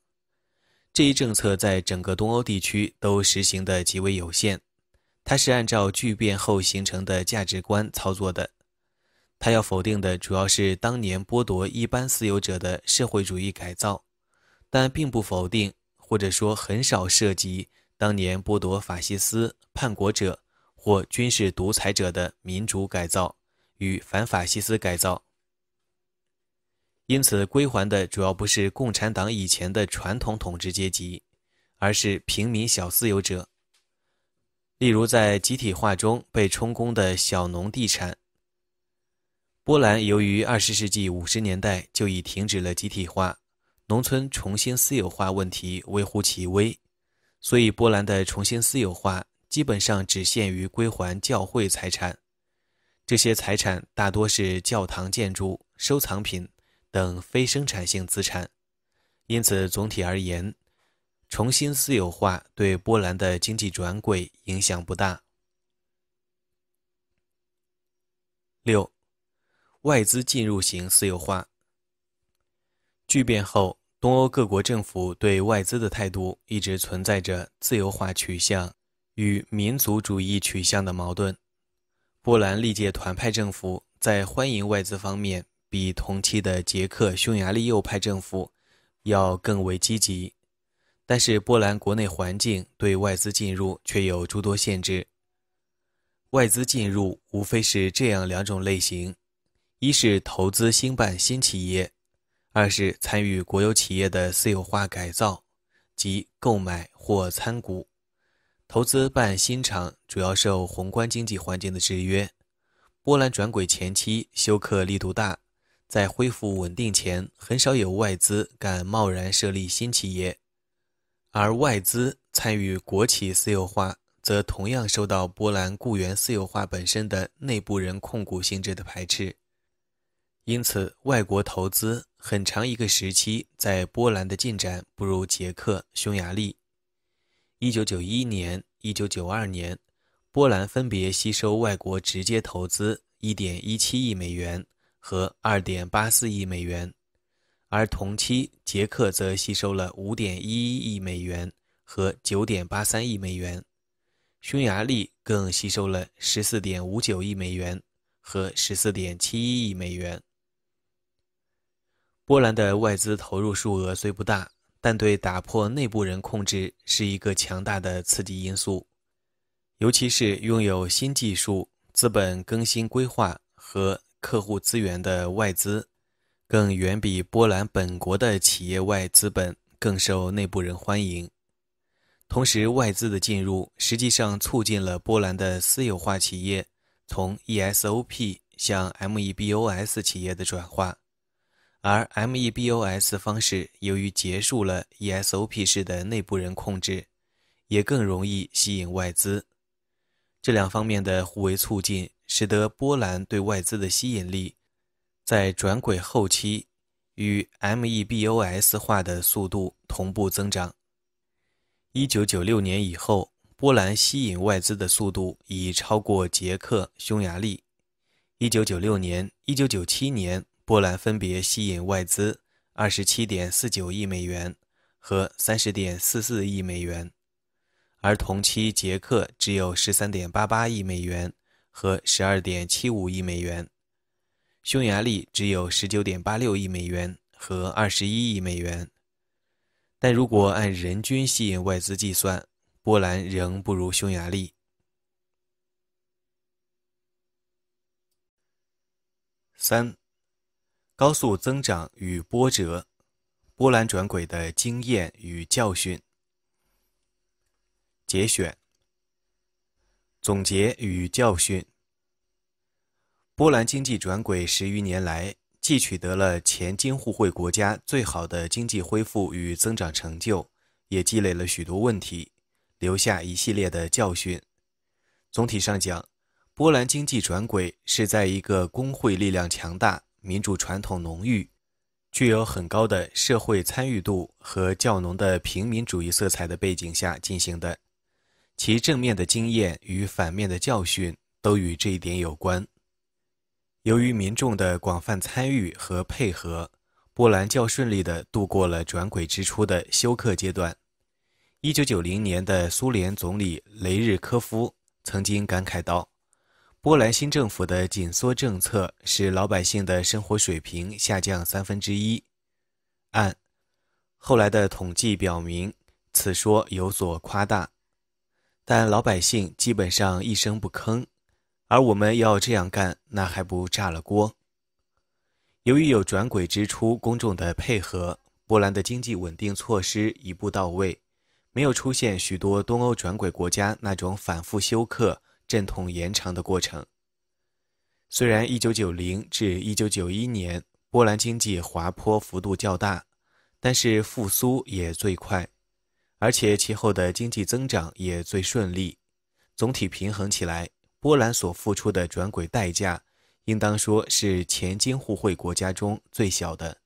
这一政策在整个东欧地区都实行的极为有限，它是按照巨变后形成的价值观操作的。他要否定的主要是当年剥夺一般私有者的社会主义改造，但并不否定或者说很少涉及当年剥夺法西斯叛国者或军事独裁者的民主改造与反法西斯改造。因此，归还的主要不是共产党以前的传统统治阶级，而是平民小私有者，例如在集体化中被充公的小农地产。波兰由于二十世纪五十年代就已停止了集体化，农村重新私有化问题微乎其微，所以波兰的重新私有化基本上只限于归还教会财产，这些财产大多是教堂建筑、收藏品等非生产性资产，因此总体而言，重新私有化对波兰的经济转轨影响不大。六。外资进入型私有化巨变后，东欧各国政府对外资的态度一直存在着自由化取向与民族主义取向的矛盾。波兰历届团派政府在欢迎外资方面比同期的捷克、匈牙利右派政府要更为积极，但是波兰国内环境对外资进入却有诸多限制。外资进入无非是这样两种类型。一是投资兴办新企业，二是参与国有企业的私有化改造及购买或参股。投资办新厂主要受宏观经济环境的制约。波兰转轨前期休克力度大，在恢复稳定前，很少有外资敢贸然设立新企业。而外资参与国企私有化，则同样受到波兰雇员私有化本身的内部人控股性质的排斥。因此，外国投资很长一个时期在波兰的进展不如捷克、匈牙利。一九九一年、一九九二年，波兰分别吸收外国直接投资一点一七亿美元和二点八四亿美元，而同期捷克则吸收了五点一一亿美元和九点八三亿美元，匈牙利更吸收了十四点五九亿美元和十四点七一亿美元。波兰的外资投入数额虽不大，但对打破内部人控制是一个强大的刺激因素。尤其是拥有新技术、资本更新规划和客户资源的外资，更远比波兰本国的企业外资本更受内部人欢迎。同时，外资的进入实际上促进了波兰的私有化企业从 ESOP 向 MEBOS 企业的转化。而 MEBOS 方式由于结束了 ESOP 式的内部人控制，也更容易吸引外资。这两方面的互为促进，使得波兰对外资的吸引力在转轨后期与 MEBOS 化的速度同步增长。一九九六年以后，波兰吸引外资的速度已超过捷克、匈牙利。一九九六年、一九九七年。波兰分别吸引外资二十七点四九亿美元和三十点四四亿美元，而同期捷克只有十三点八八亿美元和十二点七五亿美元，匈牙利只有十九点八六亿美元和二十一亿美元。但如果按人均吸引外资计算，波兰仍不如匈牙利。三。高速增长与波折，波兰转轨的经验与教训。节选，总结与教训。波兰经济转轨十余年来，既取得了前金汇会国家最好的经济恢复与增长成就，也积累了许多问题，留下一系列的教训。总体上讲，波兰经济转轨是在一个工会力量强大。民主传统浓郁，具有很高的社会参与度和较浓的平民主义色彩的背景下进行的，其正面的经验与反面的教训都与这一点有关。由于民众的广泛参与和配合，波兰较顺利地度过了转轨之初的休克阶段。一九九零年的苏联总理雷日科夫曾经感慨道。波兰新政府的紧缩政策使老百姓的生活水平下降三分之一。按后来的统计表明，此说有所夸大，但老百姓基本上一声不吭。而我们要这样干，那还不炸了锅？由于有转轨之初公众的配合，波兰的经济稳定措施一步到位，没有出现许多东欧转轨国家那种反复休克。阵痛延长的过程。虽然一九九零至一九九一年波兰经济滑坡幅度较大，但是复苏也最快，而且其后的经济增长也最顺利。总体平衡起来，波兰所付出的转轨代价，应当说是前金互惠国家中最小的。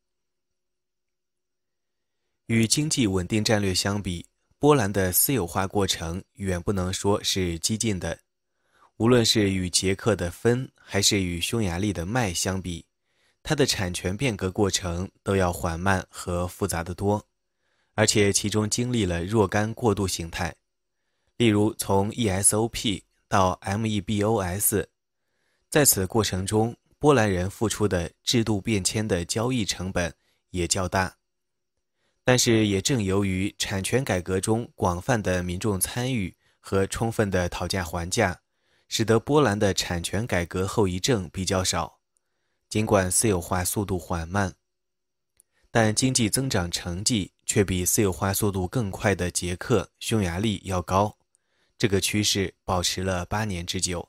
与经济稳定战略相比，波兰的私有化过程远不能说是激进的。无论是与捷克的分，还是与匈牙利的卖相比，它的产权变革过程都要缓慢和复杂的多，而且其中经历了若干过渡形态，例如从 ESOP 到 MEBOS，在此过程中，波兰人付出的制度变迁的交易成本也较大。但是，也正由于产权改革中广泛的民众参与和充分的讨价还价。使得波兰的产权改革后遗症比较少，尽管私有化速度缓慢，但经济增长成绩却比私有化速度更快的捷克、匈牙利要高。这个趋势保持了八年之久。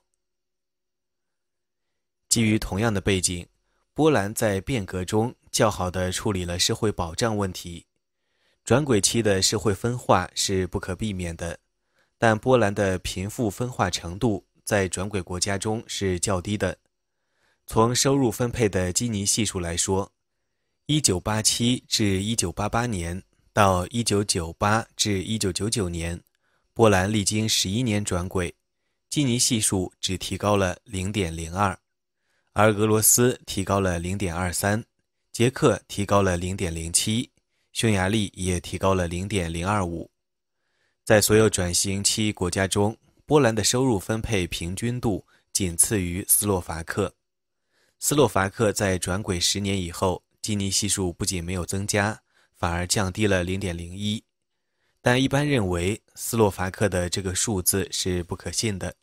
基于同样的背景，波兰在变革中较好的处理了社会保障问题。转轨期的社会分化是不可避免的，但波兰的贫富分化程度。在转轨国家中是较低的。从收入分配的基尼系数来说，1987至1988年到1998至1999年，波兰历经十一年转轨，基尼系数只提高了0.02，而俄罗斯提高了0.23，捷克提高了0.07，匈牙利也提高了0.025。在所有转型期国家中，波兰的收入分配平均度仅次于斯洛伐克，斯洛伐克在转轨十年以后，基尼系数不仅没有增加，反而降低了零点零一，但一般认为斯洛伐克的这个数字是不可信的。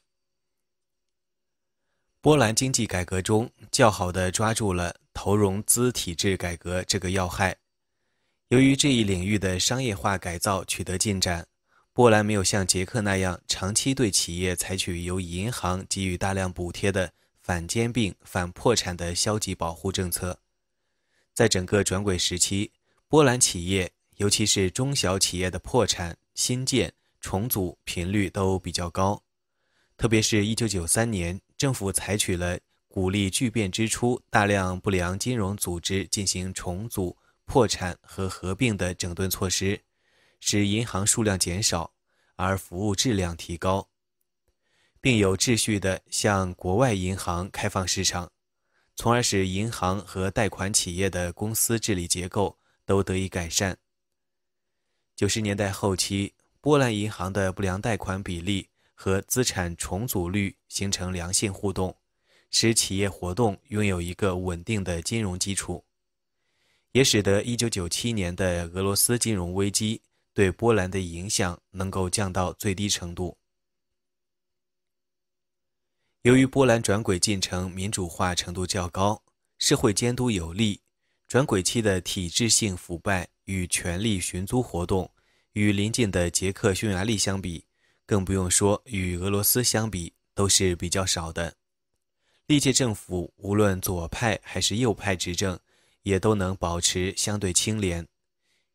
波兰经济改革中较好的抓住了投融资体制改革这个要害，由于这一领域的商业化改造取得进展。波兰没有像捷克那样长期对企业采取由银行给予大量补贴的反兼并、反破产的消极保护政策。在整个转轨时期，波兰企业，尤其是中小企业的破产、新建、重组频率都比较高。特别是1993年，政府采取了鼓励巨变之初大量不良金融组织进行重组、破产和合并的整顿措施。使银行数量减少，而服务质量提高，并有秩序地向国外银行开放市场，从而使银行和贷款企业的公司治理结构都得以改善。九十年代后期，波兰银行的不良贷款比例和资产重组率形成良性互动，使企业活动拥有一个稳定的金融基础，也使得一九九七年的俄罗斯金融危机。对波兰的影响能够降到最低程度。由于波兰转轨进程民主化程度较高，社会监督有力，转轨期的体制性腐败与权力寻租活动，与邻近的捷克、匈牙利相比，更不用说与俄罗斯相比，都是比较少的。历届政府无论左派还是右派执政，也都能保持相对清廉，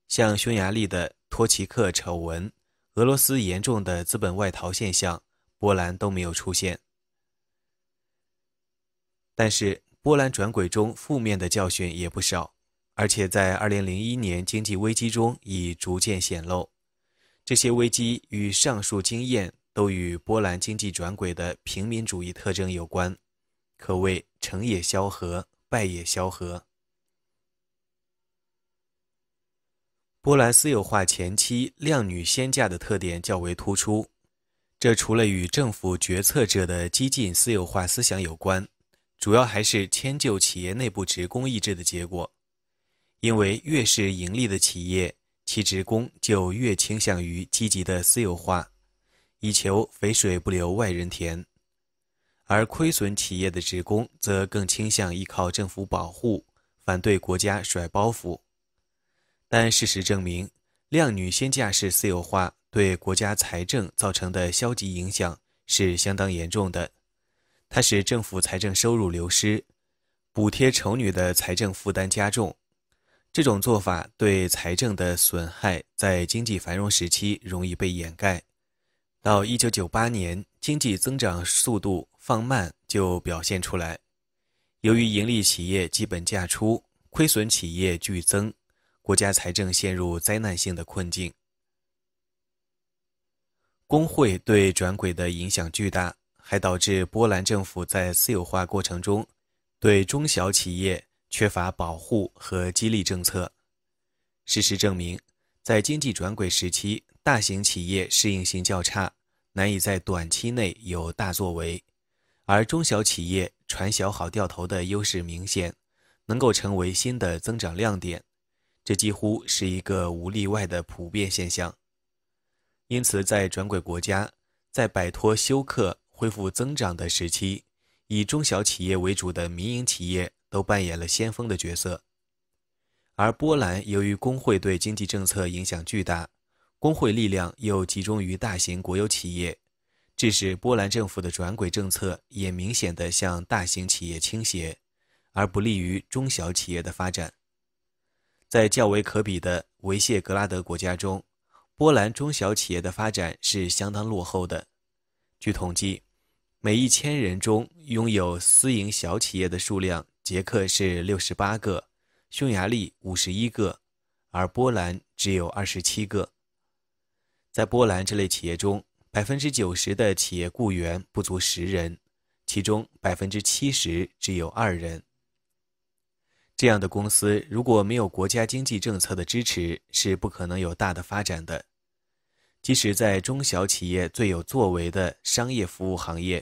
像匈牙利的。托奇克丑闻、俄罗斯严重的资本外逃现象、波兰都没有出现。但是，波兰转轨中负面的教训也不少，而且在2001年经济危机中已逐渐显露。这些危机与上述经验都与波兰经济转轨的平民主义特征有关，可谓成也萧何，败也萧何。波兰私有化前期“靓女先嫁”的特点较为突出，这除了与政府决策者的激进私有化思想有关，主要还是迁就企业内部职工意志的结果。因为越是盈利的企业，其职工就越倾向于积极的私有化，以求肥水不流外人田；而亏损企业的职工则更倾向依靠政府保护，反对国家甩包袱。但事实证明，靓女先嫁式私有化对国家财政造成的消极影响是相当严重的。它使政府财政收入流失，补贴丑女的财政负担加重。这种做法对财政的损害，在经济繁荣时期容易被掩盖。到一九九八年，经济增长速度放慢就表现出来。由于盈利企业基本价出，亏损企业剧增。国家财政陷入灾难性的困境，工会对转轨的影响巨大，还导致波兰政府在私有化过程中对中小企业缺乏保护和激励政策。事实证明，在经济转轨时期，大型企业适应性较差，难以在短期内有大作为，而中小企业船小好掉头的优势明显，能够成为新的增长亮点。这几乎是一个无例外的普遍现象，因此，在转轨国家，在摆脱休克、恢复增长的时期，以中小企业为主的民营企业都扮演了先锋的角色。而波兰由于工会对经济政策影响巨大，工会力量又集中于大型国有企业，致使波兰政府的转轨政策也明显的向大型企业倾斜，而不利于中小企业的发展。在较为可比的维谢格拉德国家中，波兰中小企业的发展是相当落后的。据统计，每一千人中拥有私营小企业的数量，捷克是六十八个，匈牙利五十一个，而波兰只有二十七个。在波兰这类企业中，百分之九十的企业雇员不足十人，其中百分之七十只有二人。这样的公司如果没有国家经济政策的支持，是不可能有大的发展的。即使在中小企业最有作为的商业服务行业，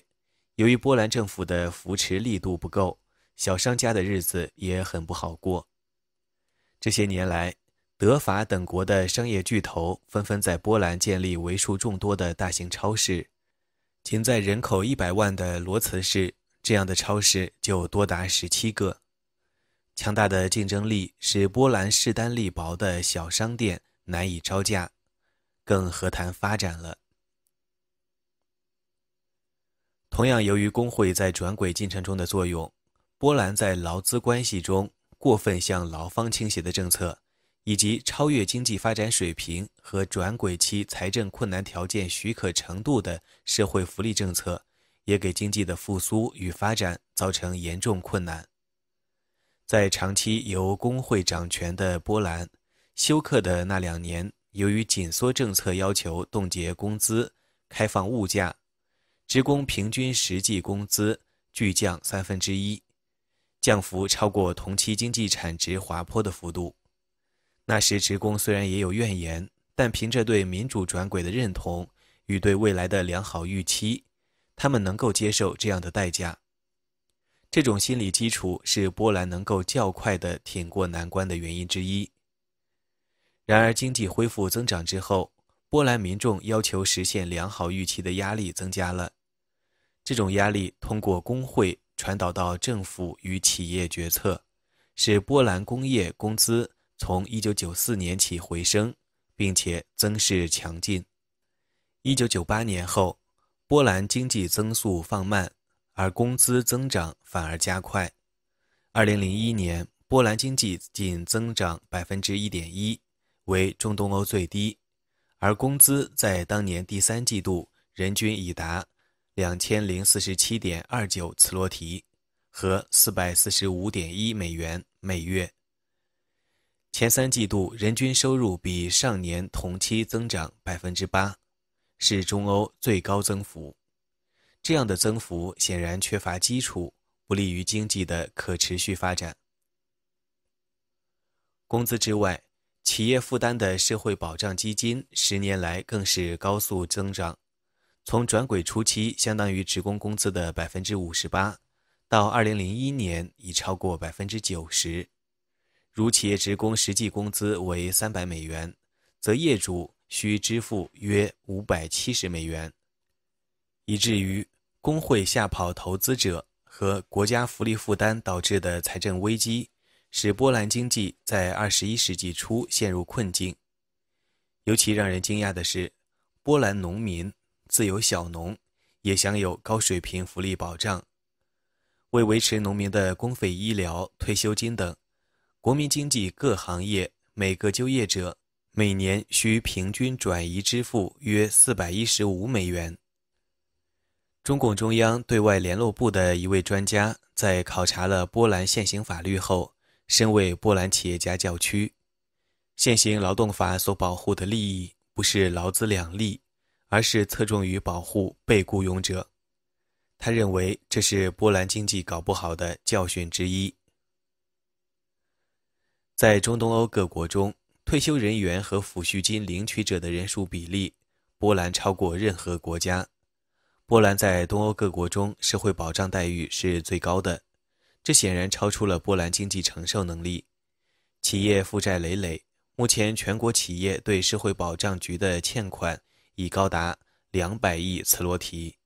由于波兰政府的扶持力度不够，小商家的日子也很不好过。这些年来，德、法等国的商业巨头纷纷在波兰建立为数众多的大型超市，仅在人口一百万的罗茨市，这样的超市就多达十七个。强大的竞争力使波兰势单力薄的小商店难以招架，更何谈发展了。同样，由于工会在转轨进程中的作用，波兰在劳资关系中过分向劳方倾斜的政策，以及超越经济发展水平和转轨期财政困难条件许可程度的社会福利政策，也给经济的复苏与发展造成严重困难。在长期由工会掌权的波兰，休克的那两年，由于紧缩政策要求冻结工资、开放物价，职工平均实际工资巨降三分之一，降幅超过同期经济产值滑坡的幅度。那时职工虽然也有怨言，但凭着对民主转轨的认同与对未来的良好预期，他们能够接受这样的代价。这种心理基础是波兰能够较快的挺过难关的原因之一。然而，经济恢复增长之后，波兰民众要求实现良好预期的压力增加了。这种压力通过工会传导到政府与企业决策，使波兰工业工资从1994年起回升，并且增势强劲。1998年后，波兰经济增速放慢。而工资增长反而加快。二零零一年，波兰经济仅增长百分之一点一，为中东欧最低，而工资在当年第三季度人均已达两千零四十七点二九次罗提和四百四十五点一美元每月。前三季度人均收入比上年同期增长百分之八，是中欧最高增幅。这样的增幅显然缺乏基础，不利于经济的可持续发展。工资之外，企业负担的社会保障基金十年来更是高速增长。从转轨初期相当于职工工资的百分之五十八，到二零零一年已超过百分之九十。如企业职工实际工资为三百美元，则业主需支付约五百七十美元。以至于工会吓跑投资者和国家福利负担导致的财政危机，使波兰经济在二十一世纪初陷入困境。尤其让人惊讶的是，波兰农民、自由小农也享有高水平福利保障。为维持农民的公费医疗、退休金等，国民经济各行业每个就业者每年需平均转移支付约四百一十五美元。中共中央对外联络部的一位专家在考察了波兰现行法律后，身为波兰企业家，教区，现行劳动法所保护的利益不是劳资两利，而是侧重于保护被雇佣者。他认为这是波兰经济搞不好的教训之一。在中东欧各国中，退休人员和抚恤金领取者的人数比例，波兰超过任何国家。波兰在东欧各国中社会保障待遇是最高的，这显然超出了波兰经济承受能力。企业负债累累，目前全国企业对社会保障局的欠款已高达两百亿茨罗提，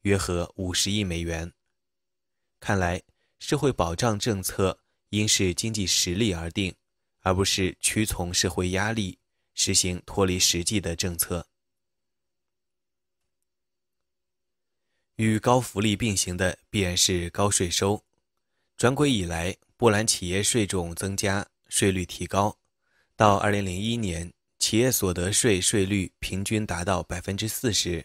约合五十亿美元。看来，社会保障政策应视经济实力而定，而不是屈从社会压力，实行脱离实际的政策。与高福利并行的必然是高税收。转轨以来，波兰企业税种增加，税率提高。到2001年，企业所得税税率平均达到40%，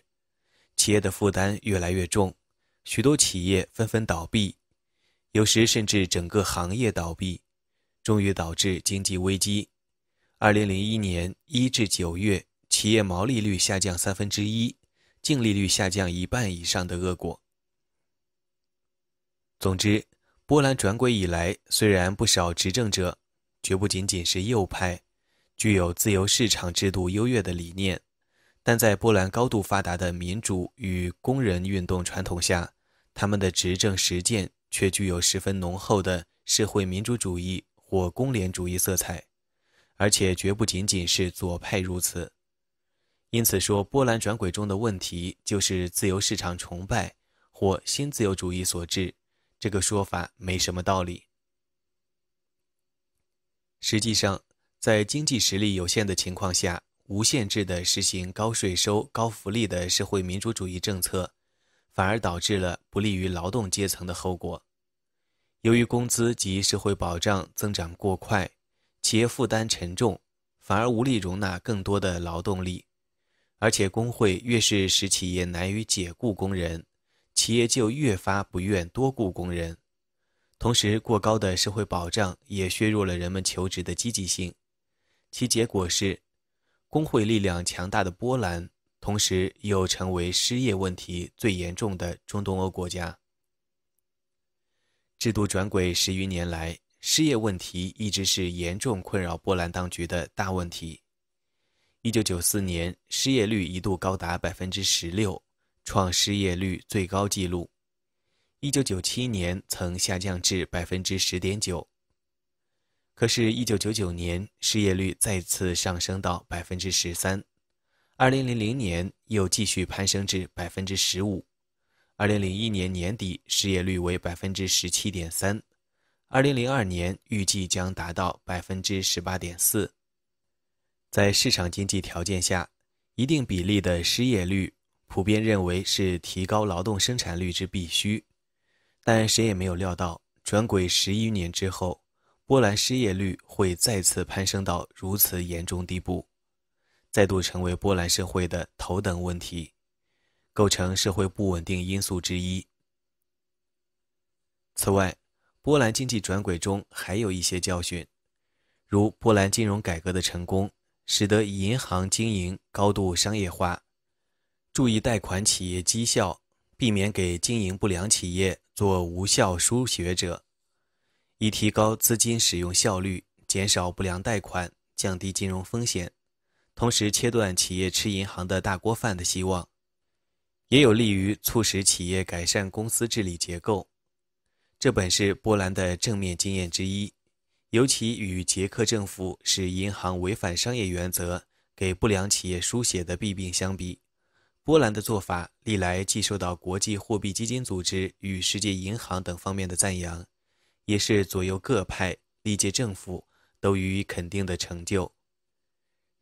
企业的负担越来越重，许多企业纷纷倒闭，有时甚至整个行业倒闭，终于导致经济危机。2001年1至9月，企业毛利率下降三分之一。净利率下降一半以上的恶果。总之，波兰转轨以来，虽然不少执政者绝不仅仅是右派，具有自由市场制度优越的理念，但在波兰高度发达的民主与工人运动传统下，他们的执政实践却具有十分浓厚的社会民主主义或工联主义色彩，而且绝不仅仅是左派如此。因此说，波兰转轨中的问题就是自由市场崇拜或新自由主义所致，这个说法没什么道理。实际上，在经济实力有限的情况下，无限制的实行高税收、高福利的社会民主主义政策，反而导致了不利于劳动阶层的后果。由于工资及社会保障增长过快，企业负担沉重，反而无力容纳更多的劳动力。而且，工会越是使企业难于解雇工人，企业就越发不愿多雇工人。同时，过高的社会保障也削弱了人们求职的积极性。其结果是，工会力量强大的波兰，同时又成为失业问题最严重的中东欧国家。制度转轨十余年来，失业问题一直是严重困扰波兰当局的大问题。一九九四年，失业率一度高达百分之十六，创失业率最高纪录。一九九七年曾下降至百分之十点九。可是，一九九九年失业率再次上升到百分之十三。二零零零年又继续攀升至百分之十五。二零零一年年底，失业率为百分之十七点三。二零零二年预计将达到百分之十八点四。在市场经济条件下，一定比例的失业率普遍认为是提高劳动生产率之必须。但谁也没有料到，转轨十一年之后，波兰失业率会再次攀升到如此严重地步，再度成为波兰社会的头等问题，构成社会不稳定因素之一。此外，波兰经济转轨中还有一些教训，如波兰金融改革的成功。使得银行经营高度商业化，注意贷款企业绩效，避免给经营不良企业做无效输血者，以提高资金使用效率，减少不良贷款，降低金融风险，同时切断企业吃银行的大锅饭的希望，也有利于促使企业改善公司治理结构。这本是波兰的正面经验之一。尤其与捷克政府使银行违反商业原则、给不良企业输血的弊病相比，波兰的做法历来既受到国际货币基金组织与世界银行等方面的赞扬，也是左右各派历届政府都予以肯定的成就。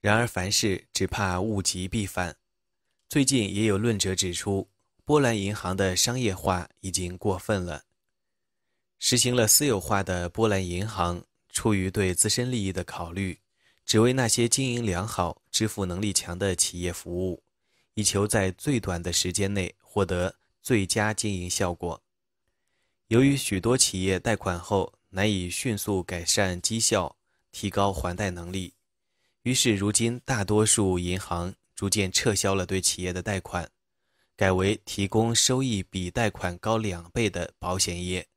然而，凡事只怕物极必反，最近也有论者指出，波兰银行的商业化已经过分了，实行了私有化的波兰银行。出于对自身利益的考虑，只为那些经营良好、支付能力强的企业服务，以求在最短的时间内获得最佳经营效果。由于许多企业贷款后难以迅速改善绩效、提高还贷能力，于是如今大多数银行逐渐撤销了对企业的贷款，改为提供收益比贷款高两倍的保险业。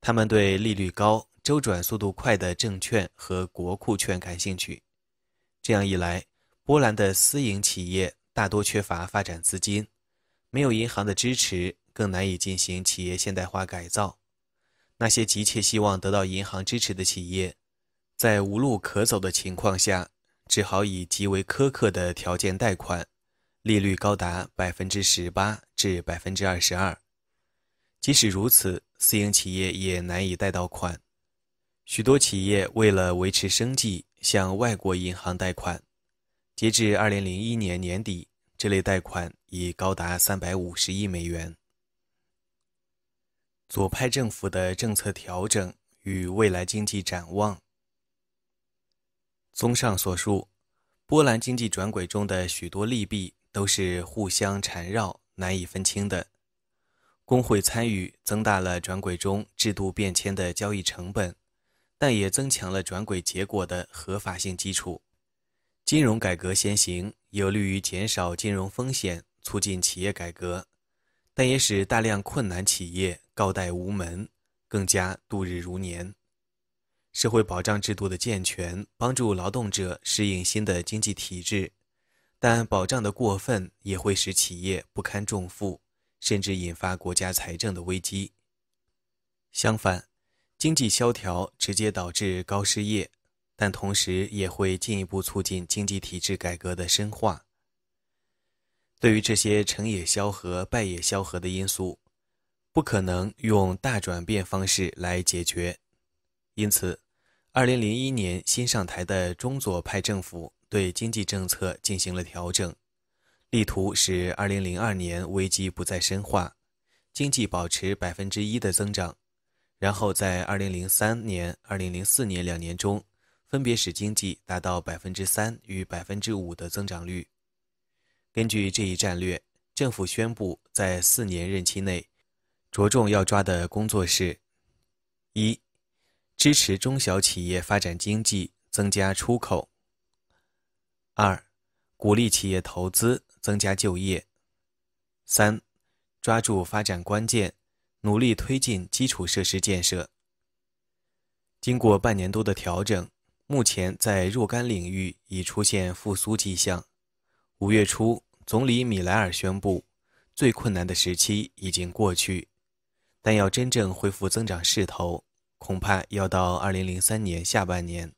他们对利率高。周转速度快的证券和国库券感兴趣。这样一来，波兰的私营企业大多缺乏发展资金，没有银行的支持，更难以进行企业现代化改造。那些急切希望得到银行支持的企业，在无路可走的情况下，只好以极为苛刻的条件贷款，利率高达百分之十八至百分之二十二。即使如此，私营企业也难以贷到款。许多企业为了维持生计，向外国银行贷款。截至二零零一年年底，这类贷款已高达三百五十亿美元。左派政府的政策调整与未来经济展望。综上所述，波兰经济转轨中的许多利弊都是互相缠绕、难以分清的。工会参与增大了转轨中制度变迁的交易成本。但也增强了转轨结果的合法性基础。金融改革先行，有利于减少金融风险，促进企业改革，但也使大量困难企业告贷无门，更加度日如年。社会保障制度的健全，帮助劳动者适应新的经济体制，但保障的过分也会使企业不堪重负，甚至引发国家财政的危机。相反。经济萧条直接导致高失业，但同时也会进一步促进经济体制改革的深化。对于这些成也萧何、败也萧何的因素，不可能用大转变方式来解决。因此，2001年新上台的中左派政府对经济政策进行了调整，力图使2002年危机不再深化，经济保持百分之一的增长。然后在二零零三年、二零零四年两年中，分别使经济达到百分之三与百分之五的增长率。根据这一战略，政府宣布在四年任期内，着重要抓的工作是：一、支持中小企业发展经济、增加出口；二、鼓励企业投资、增加就业；三、抓住发展关键。努力推进基础设施建设。经过半年多的调整，目前在若干领域已出现复苏迹象。五月初，总理米莱尔宣布，最困难的时期已经过去，但要真正恢复增长势头，恐怕要到二零零三年下半年。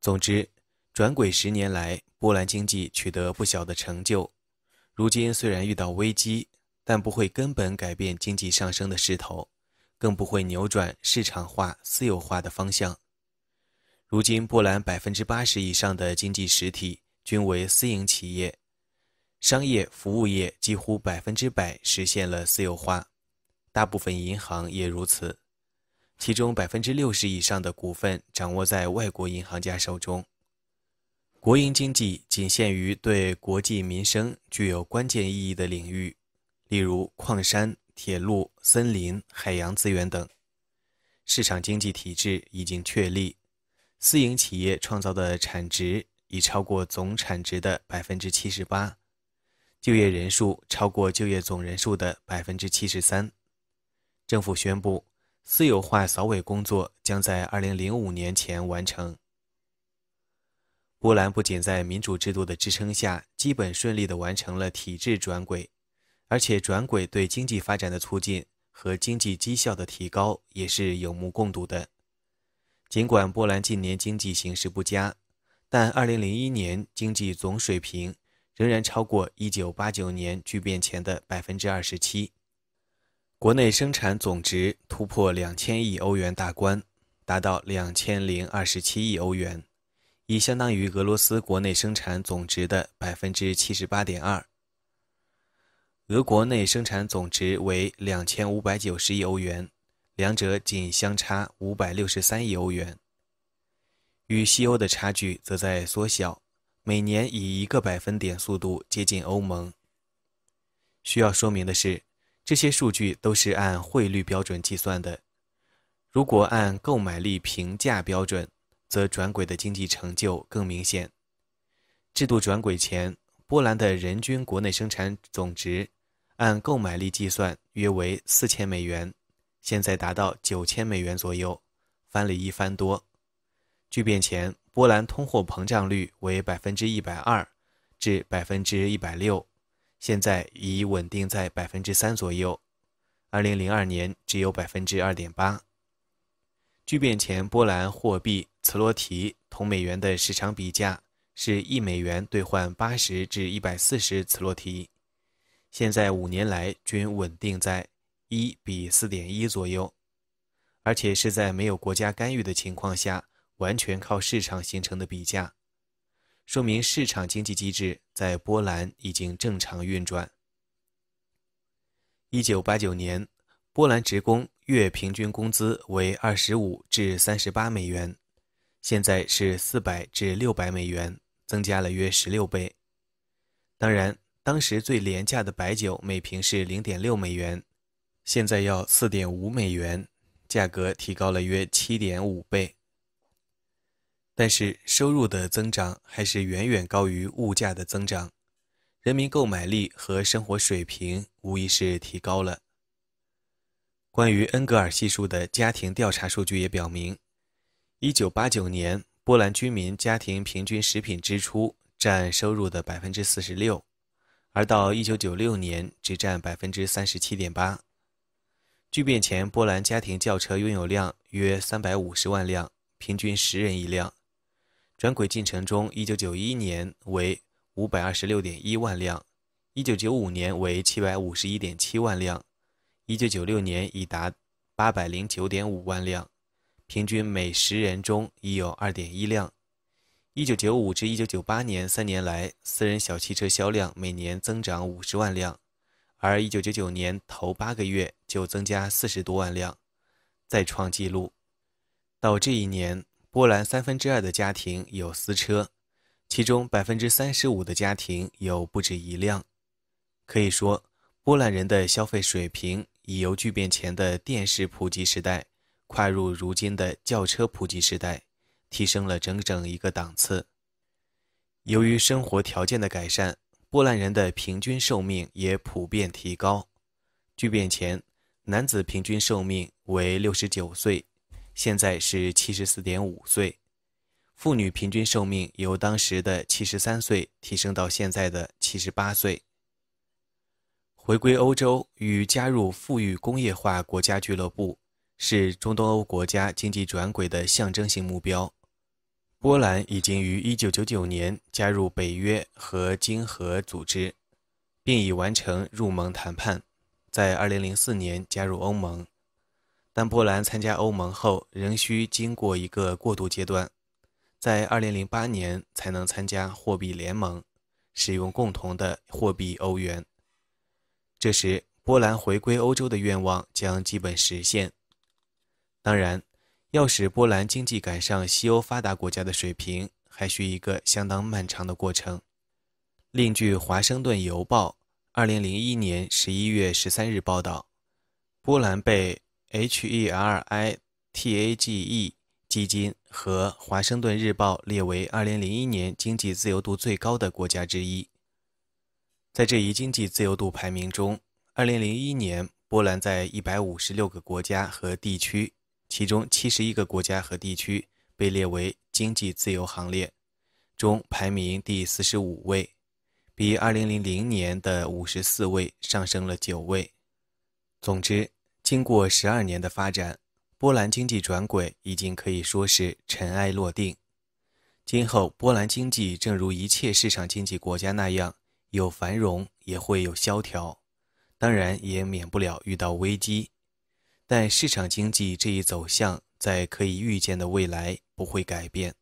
总之，转轨十年来，波兰经济取得不小的成就。如今虽然遇到危机。但不会根本改变经济上升的势头，更不会扭转市场化、私有化的方向。如今，波兰百分之八十以上的经济实体均为私营企业，商业服务业几乎百分之百实现了私有化，大部分银行也如此。其中，百分之六十以上的股份掌握在外国银行家手中。国营经济仅限于对国计民生具有关键意义的领域。例如矿山、铁路、森林、海洋资源等，市场经济体制已经确立，私营企业创造的产值已超过总产值的百分之七十八，就业人数超过就业总人数的百分之七十三。政府宣布，私有化扫尾工作将在二零零五年前完成。波兰不仅在民主制度的支撑下，基本顺利地完成了体制转轨。而且转轨对经济发展的促进和经济绩效的提高也是有目共睹的。尽管波兰近年经济形势不佳，但2001年经济总水平仍然超过1989年巨变前的27%，国内生产总值突破2000亿欧元大关，达到2027亿欧元，已相当于俄罗斯国内生产总值的78.2%。俄国内生产总值为两千五百九十亿欧元，两者仅相差五百六十三亿欧元，与西欧的差距则在缩小，每年以一个百分点速度接近欧盟。需要说明的是，这些数据都是按汇率标准计算的，如果按购买力平价标准，则转轨的经济成就更明显。制度转轨前，波兰的人均国内生产总值。按购买力计算，约为四千美元，现在达到九千美元左右，翻了一番多。巨变前，波兰通货膨胀率为百分之一百二至百分之一百六，现在已稳定在百分之三左右。二零零二年只有百分之二点八。巨变前，波兰货币茨罗提同美元的市场比价是一美元兑换八十至一百四十兹罗提。现在五年来均稳定在一比四点一左右，而且是在没有国家干预的情况下，完全靠市场形成的比价，说明市场经济机制在波兰已经正常运转。一九八九年，波兰职工月平均工资为二十五至三十八美元，现在是四百至六百美元，增加了约十六倍。当然。当时最廉价的白酒每瓶是零点六美元，现在要四点五美元，价格提高了约七点五倍。但是收入的增长还是远远高于物价的增长，人民购买力和生活水平无疑是提高了。关于恩格尔系数的家庭调查数据也表明，一九八九年波兰居民家庭平均食品支出占收入的百分之四十六。而到1996年，只占37.8%。巨变前，波兰家庭轿车拥有量约350万辆，平均十人一辆。转轨进程中，1991年为526.1万辆，1995年为751.7万辆，1996年已达809.5万辆，平均每十人中已有2.1辆。一九九五至一九九八年三年来，私人小汽车销量每年增长五十万辆，而一九九九年头八个月就增加四十多万辆，再创纪录。到这一年，波兰三分之二的家庭有私车，其中百分之三十五的家庭有不止一辆。可以说，波兰人的消费水平已由巨变前的电视普及时代，跨入如今的轿车普及时代。提升了整整一个档次。由于生活条件的改善，波兰人的平均寿命也普遍提高。聚变前，男子平均寿命为六十九岁，现在是七十四点五岁；妇女平均寿命由当时的七十三岁提升到现在的七十八岁。回归欧洲与加入富裕工业化国家俱乐部，是中东欧国家经济转轨的象征性目标。波兰已经于1999年加入北约和经合组织，并已完成入盟谈判，在2004年加入欧盟。但波兰参加欧盟后仍需经过一个过渡阶段，在2008年才能参加货币联盟，使用共同的货币欧元。这时，波兰回归欧洲的愿望将基本实现。当然。要使波兰经济赶上西欧发达国家的水平，还需一个相当漫长的过程。另据《华盛顿邮报》二零零一年十一月十三日报道，波兰被 H.E.R.I.T.A.G.E 基金和《华盛顿日报》列为二零零一年经济自由度最高的国家之一。在这一经济自由度排名中，二零零一年波兰在一百五十六个国家和地区。其中七十一个国家和地区被列为经济自由行列中排名第四十五位，比二零零零年的五十四位上升了九位。总之，经过十二年的发展，波兰经济转轨已经可以说是尘埃落定。今后，波兰经济正如一切市场经济国家那样，有繁荣也会有萧条，当然也免不了遇到危机。但市场经济这一走向，在可以预见的未来不会改变。